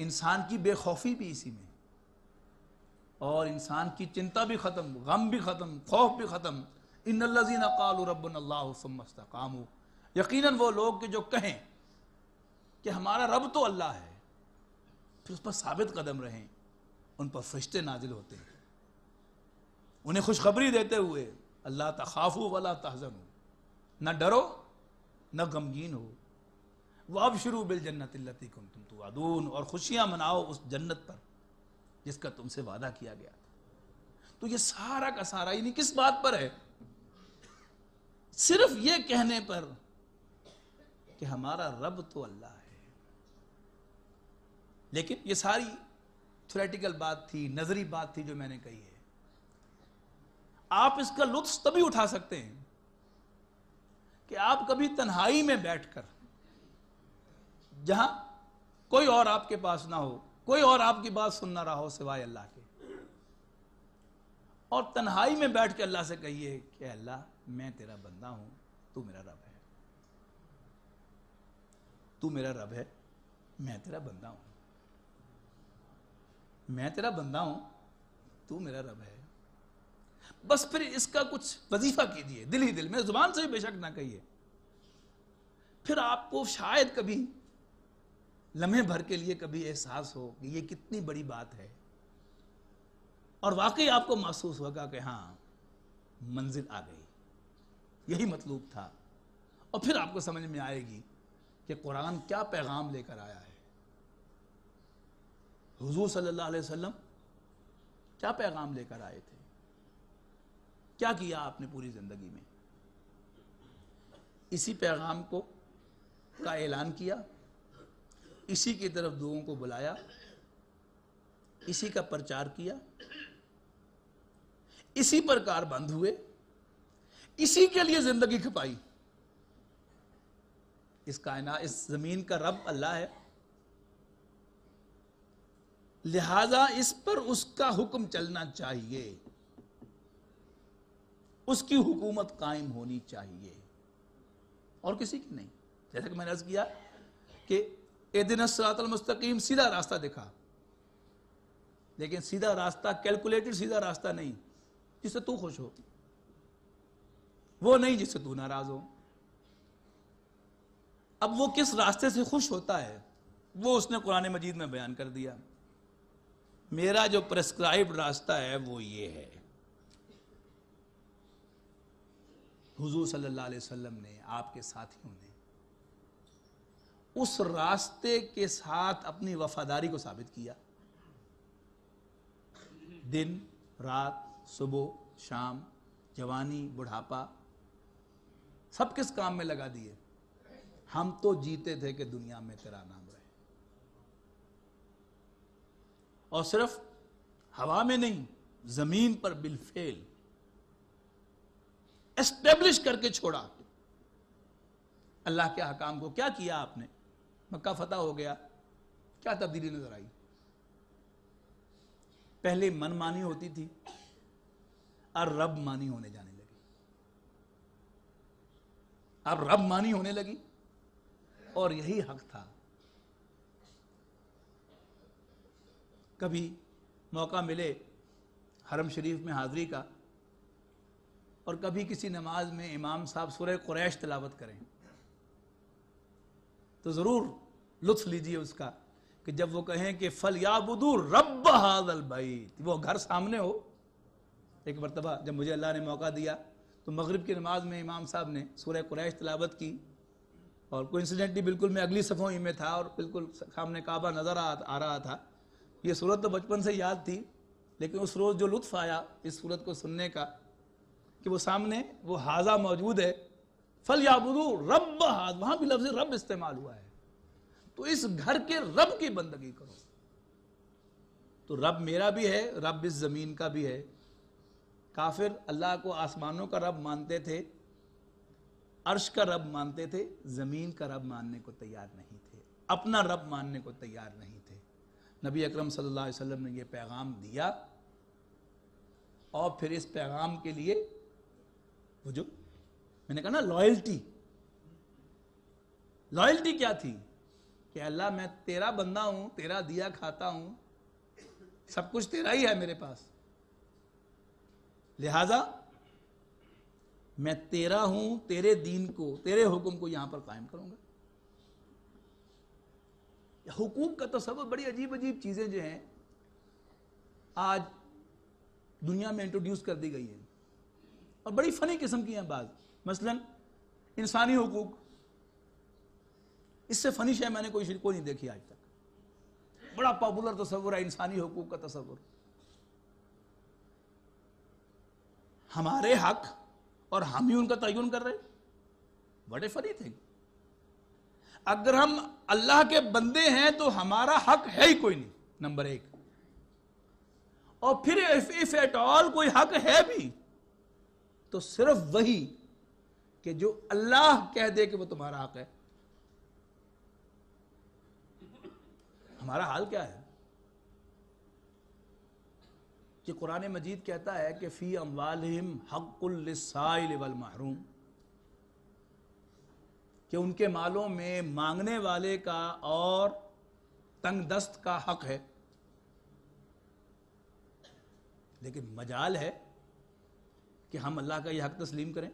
Speaker 1: इंसान की बेखौफी भी इसी में और इंसान की चिंता भी ख़त्म गम भी ख़त्म खौफ भी ख़त्म इन लजीन अकाल रबनकाम यकीनन वो लोग के जो कहें कि हमारा रब तो अल्लाह है फिर उस पर साबित कदम रहें उन पर फरिश्ते नाजिल होते हैं उन्हें खुशखबरी देते हुए अल्लाह तखाफू वाला तहजन हो न डरो न गमगीन हो वह अब शुरू बिल जन्नत तुम तोदून और खुशियां मनाओ उस जन्नत पर जिसका तुमसे वादा किया गया तो ये सारा का सारा यानी किस बात पर है सिर्फ ये कहने पर कि हमारा रब तो अल्लाह है लेकिन ये सारी थ्रेटिकल बात थी नजरी बात थी जो मैंने कही है आप इसका लुत्फ तभी उठा सकते हैं कि आप कभी तन्हाई में बैठकर जहां कोई और आपके पास ना हो कोई और आपकी बात सुन ना रहा हो सिवाय अल्लाह के और तन्हाई में बैठ के अल्लाह से कहिए कि अल्लाह मैं तेरा बंदा हूं तू मेरा रब है तू मेरा रब है मैं तेरा बंदा हूं मैं तेरा बंदा हूं तू मेरा रब है बस फिर इसका कुछ वजीफा कीजिए दिल ही दिल में जुबान से बेशक ना कहिए फिर आपको शायद कभी लम्हे भर के लिए कभी एहसास हो कि ये कितनी बड़ी बात है और वाकई आपको महसूस होगा कि हाँ मंजिल आ गई यही मतलूब था और फिर आपको समझ में आएगी कि कुरान क्या पैगाम लेकर आया है हुजूर सल्लल्लाहु अलैहि वसल्लम क्या पैगाम लेकर आए थे क्या किया आपने पूरी ज़िंदगी में इसी पैगाम को का ऐलान किया इसी की तरफ लोगों को बुलाया इसी का प्रचार किया इसी पर कार बंद हुए इसी के लिए जिंदगी खपाई इस कायना इस जमीन का रब अल्लाह है लिहाजा इस पर उसका हुक्म चलना चाहिए उसकी हुकूमत कायम होनी चाहिए और किसी की नहीं जैसा कि मैंने अर्ज किया कि ए दिन मुस्तकीम सीधा रास्ता दिखा लेकिन सीधा रास्ता कैलकुलेटेड सीधा रास्ता नहीं जिससे तू खुश हो वो नहीं जिससे तू नाराज हो अब वो किस रास्ते से खुश होता है वो उसने कुरान मजीद में बयान कर दिया मेरा जो प्रेस्क्राइब रास्ता है वो ये है हुजूर सल्लल्लाहु अलैहि वसल्लम ने आपके साथियों ने उस रास्ते के साथ अपनी वफादारी को साबित किया दिन रात सुबह शाम जवानी बुढ़ापा सब किस काम में लगा दिए हम तो जीते थे कि दुनिया में तेरा नाम रहे और सिर्फ हवा में नहीं जमीन पर बिलफेल एस्टेब्लिश करके छोड़ा अल्लाह के हकाम को क्या किया आपने मक्का फतह हो गया क्या तब्दीली नजर आई पहले मनमानी होती थी और रब मानी होने जाने लगी अब रब मानी होने लगी और यही हक था कभी मौका मिले हरम शरीफ में हाजिरी का और कभी किसी नमाज में इमाम साहब सुरह कुरैश तलावत करें तो ज़रूर लुत्फ लीजिए उसका कि जब वो कहें कि फल बुदू रब हाजल भाई वो घर सामने हो एक मरतबा जब मुझे अल्लाह ने मौका दिया तो मग़रब की नमाज में इमाम साहब ने सूर्य कुरैश तलावत की और कोई कोइंसिडेंटली बिल्कुल मैं अगली सफ़ों ही में था और बिल्कुल सामने काबा नज़र आ, आ रहा था ये सूरत तो बचपन से याद थी लेकिन उस रोज़ जो लुत्फ़ आया इस सूरत को सुनने का कि वो सामने वो हाजा मौजूद है फल याबुदू रब हाज वहाँ भी लफ्ज़ रब इस्तेमाल हुआ है तो इस घर के रब की बंदगी करो तो रब मेरा भी है रब इस ज़मीन का भी है काफिर अल्लाह को आसमानों का रब मानते थे अर्श का रब मानते थे ज़मीन का रब मानने को तैयार नहीं थे अपना रब मानने को तैयार नहीं थे नबी अकरम सल्लल्लाहु अलैहि वसल्लम ने यह पैगाम दिया और फिर इस पैगाम के लिए वो जो मैंने कहा ना लॉयल्टी लॉयल्टी क्या थी कि अल्लाह मैं तेरा बंदा हूँ तेरा दिया खाता हूँ सब कुछ तेरा ही है मेरे पास लिहाजा मैं तेरा हूँ तेरे दीन को तेरे हुक्म को यहाँ पर कायम करूँगा हुकूक का तस्वर बड़ी अजीब अजीब चीज़ें जो हैं आज दुनिया में इंट्रोड्यूस कर दी गई हैं और बड़ी फ़नी किस्म की हैं बाज मसलन इंसानी हकूक़ इससे फनी शायद मैंने कोई को नहीं देखी आज तक बड़ा पॉपुलर तस्वर है इंसानी हकूक का तस्वुर हमारे हक और हम ही उनका तयन कर रहे बड़े फनी थिंग अगर हम अल्लाह के बंदे हैं तो हमारा हक है ही कोई नहीं नंबर एक और फिर इफ इफ एट ऑल कोई हक है भी तो सिर्फ वही कि जो अल्लाह कह दे कि वो तुम्हारा हक है हमारा हाल क्या है कि कुरान मजीद कहता है कि फ़ी अम्वालम हकुल वल महरूम कि उनके मालों में मांगने वाले का और तंग दस्त का हक है लेकिन मजाल है कि हम अल्लाह का यह हक तस्लीम करें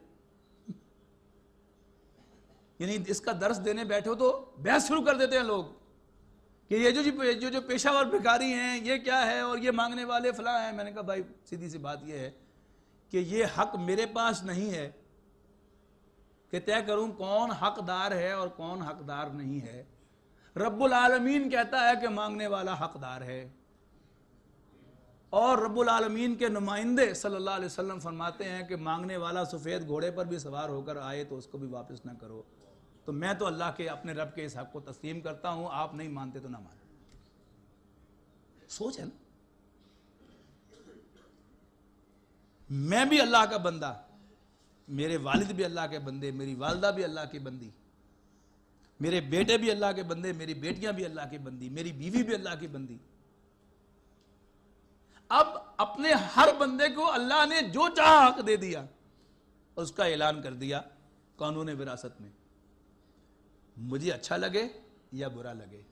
Speaker 1: यानी इसका दर्श देने बैठो तो बहस शुरू कर देते हैं लोग कि ये जो जी जो जो पेशावर भिखारी हैं ये क्या है और ये मांगने वाले फला हैं मैंने कहा भाई सीधी सी बात ये है कि ये हक मेरे पास नहीं है कि तय करूं कौन हकदार है और कौन हकदार नहीं है रब्बुल आलमीन कहता है कि मांगने वाला हकदार है और रब्बुल आलमीन के नुमाइंदे सल्लल्लाहु अलैहि वसल्लम फरमाते हैं कि मांगने वाला सफ़ेद घोड़े पर भी सवार होकर आए तो उसको भी वापस ना करो तो मैं तो अल्लाह के अपने रब के इस हक को तस्लीम करता हूं आप नहीं मानते तो ना माने सोच है ना मैं भी अल्लाह का बंदा मेरे वालिद भी अल्लाह के बंदे मेरी वालदा भी अल्लाह की बंदी मेरे बेटे भी अल्लाह के बंदे मेरी बेटियां भी अल्लाह की बंदी मेरी बीवी भी अल्लाह की बंदी अब अपने हर बंदे को अल्लाह ने जो चाह हक दे दिया उसका ऐलान कर दिया कानून विरासत में मुझे अच्छा लगे या बुरा लगे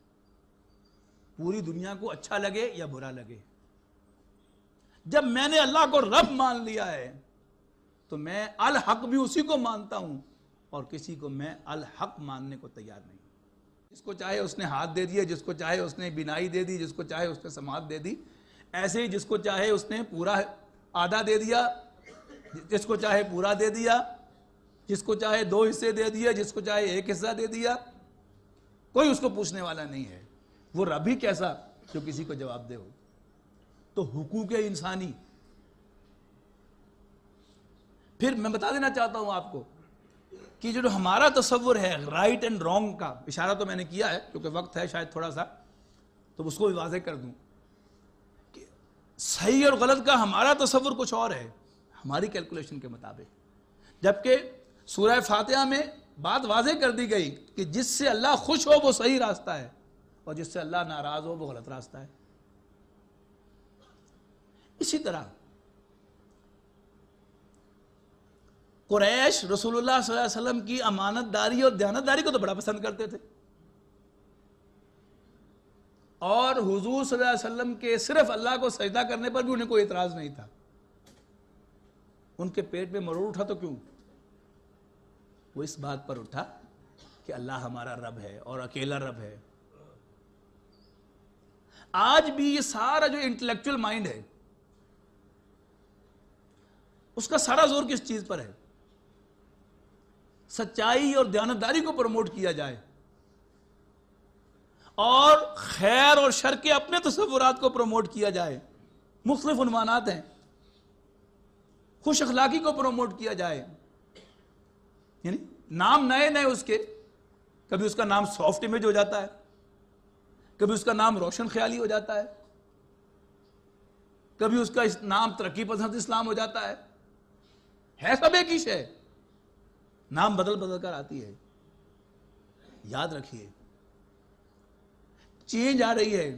Speaker 1: पूरी दुनिया को अच्छा लगे या बुरा लगे जब मैंने अल्लाह को रब मान लिया है तो मैं अल हक भी उसी को मानता हूं और किसी को मैं अल हक मानने को तैयार नहीं जिसको चाहे उसने हाथ दे दिए जिसको चाहे उसने बिनाई दे दी जिसको चाहे उसने समाध दे दी ऐसे ही जिसको चाहे उसने पूरा आधा दे दिया जिसको चाहे पूरा दे दिया जिसको चाहे दो हिस्से दे दिया जिसको चाहे एक हिस्सा दे दिया कोई उसको पूछने वाला नहीं है वो रब ही कैसा जो किसी को जवाब दे हो तो हुकूक इंसानी फिर मैं बता देना चाहता हूं आपको कि जो हमारा तस्वुर है राइट एंड रॉन्ग का इशारा तो मैंने किया है क्योंकि वक्त है शायद थोड़ा सा तो उसको भी वाजे कर दूं कि सही और गलत का हमारा तस्वुर कुछ और है हमारी कैलकुलेशन के मुताबिक जबकि सूरह फातिहा में बात वाजह कर दी गई कि जिससे अल्लाह खुश हो वो सही रास्ता है और जिससे अल्लाह नाराज हो वो गलत रास्ता है इसी तरह कुरैश रसूलुल्लाह सल्लल्लाहु अलैहि वसल्लम की अमानतदारी और दयानतदारी को तो बड़ा पसंद करते थे और हुजूर सल्लल्लाहु अलैहि वसल्लम के सिर्फ अल्लाह को सजदा करने पर भी उन्हें कोई इतराज नहीं था उनके पेट में मरोड़ उठा तो क्यों वो इस बात पर उठा कि अल्लाह हमारा रब है और अकेला रब है आज भी ये सारा जो इंटेलेक्चुअल माइंड है उसका सारा जोर किस चीज पर है सच्चाई और दयानतदारी को प्रमोट किया जाए और खैर और शर के अपने तस्वुरात को प्रमोट किया जाए मुख्तलिफ उन्वानात हैं खुश अखलाकी को प्रमोट किया जाए यानी नाम नए नए उसके कभी उसका नाम सॉफ्ट इमेज हो जाता है कभी उसका नाम रोशन ख्याली हो जाता है कभी उसका इस नाम तरक्की पसंद इस्लाम हो जाता है है सब एक ही है नाम बदल बदल कर आती है याद रखिए चेंज आ रही है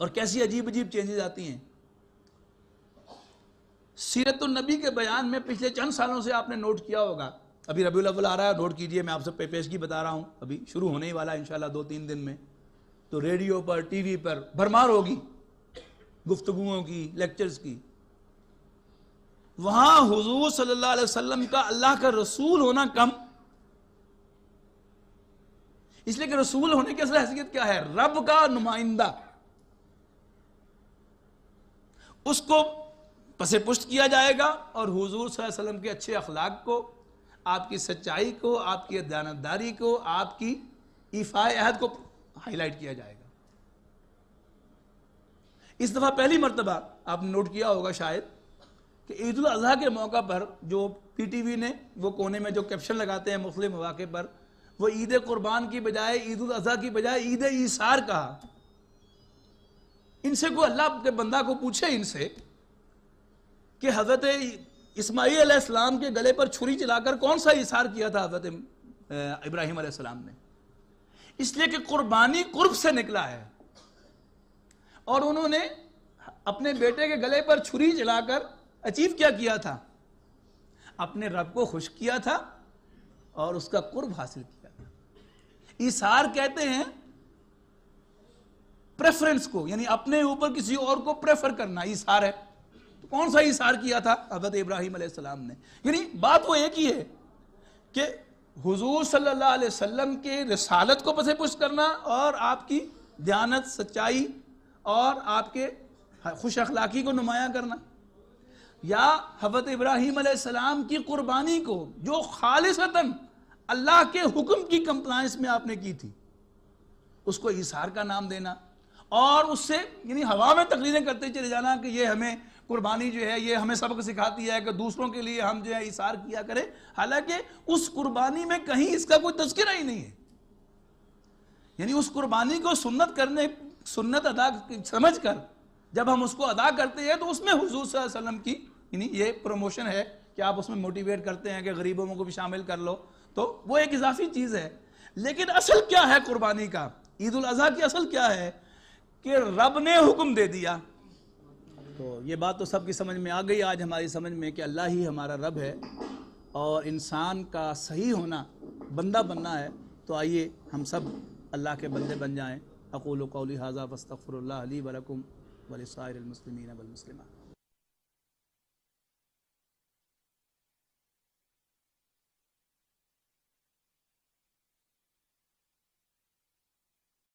Speaker 1: और कैसी अजीब अजीब चेंजेस आती हैं सीरत नबी के बयान में पिछले चंद सालों से आपने नोट किया होगा अभी रबी अव्वल आ रहा है नोट कीजिए मैं आप सब पे पेशगी बता रहा हूँ अभी शुरू होने ही वाला है इंशाल्लाह दो तीन दिन में तो रेडियो पर टीवी पर भरमार होगी गुफ्तगुओं की लेक्चर्स की वहां हुजूर सल्लल्लाहु अलैहि वसल्लम का अल्लाह का रसूल होना कम इसलिए कि रसूल होने की असल हैसियत क्या है रब का नुमाइंदा उसको पसे पुष्ट किया जाएगा और हुजूर सल्लल्लाहु अलैहि वसल्लम के अच्छे अखलाक को आपकी सच्चाई को आपकी दयानतदारी को आपकी इफाद को हाईलाइट किया जाएगा इस दफ़ा पहली मरतबा आपने नोट किया होगा शायद कि ईद अजहा के मौका पर जो पी टी वी ने वो कोने में जो कैप्शन लगाते हैं मुस्लिम मौाक़े पर वो ईद कुर्बान की बजाय ईद अजहा की बजाय ईद ईसार कहा इनसे कोई अल्लाह के बंदा को पूछे इनसे कि हज़रत इस्माईल इस्लाम के गले पर छुरी चलाकर कौन सा इशार किया था हजरत इब्राहिम आसमाम ने इसलिए कि कुर्बानी कुर्ब से निकला है और उन्होंने अपने बेटे के गले पर छुरी चलाकर अचीव क्या किया था अपने रब को खुश किया था और उसका कुर्ब हासिल किया था इशार कहते हैं प्रेफरेंस को यानी अपने ऊपर किसी और को प्रेफर करना इशार है कौन सा इशार किया था हजरत इब्राहिम सलाम ने यानी बात वो एक ही है कि हुजूर सल्लल्लाहु अलैहि वसल्लम के रसालत को पसे पुष्ट करना और आपकी दयानत सच्चाई और आपके खुश अखलाकी को नुमाया करना या हजरत इब्राहिम सलाम की कुर्बानी को जो खालिशतन अल्लाह के हुक्म की कंप्लाइंस में आपने की थी उसको इशार का नाम देना और उससे यानी हवा में तकलीरें करते चले जाना कि ये हमें कुर्बानी जो है ये हमें सबक सिखाती है कि दूसरों के लिए हम जो है इशार किया करें हालांकि उस कुर्बानी में कहीं इसका कोई तस्करा ही नहीं है यानी उस कुर्बानी को सुन्नत करने सुन्नत अदा समझ कर जब हम उसको अदा करते हैं तो उसमें हजूर वसलम की यानी ये प्रमोशन है कि आप उसमें मोटिवेट करते हैं कि गरीबों को भी शामिल कर लो तो वो एक इजाफी चीज़ है लेकिन असल क्या है कुर्बानी का ईद अजी की असल क्या है कि रब ने हुक्म दे दिया तो ये बात तो सबकी समझ में आ गई आज हमारी समझ में कि अल्लाह ही हमारा रब है और इंसान का सही होना बंदा बनना है तो आइए हम सब अल्लाह के बंदे बन जाएँ अकोल कौली हाजा वस्तफ़रल वरकम वलसार मुसलिमिन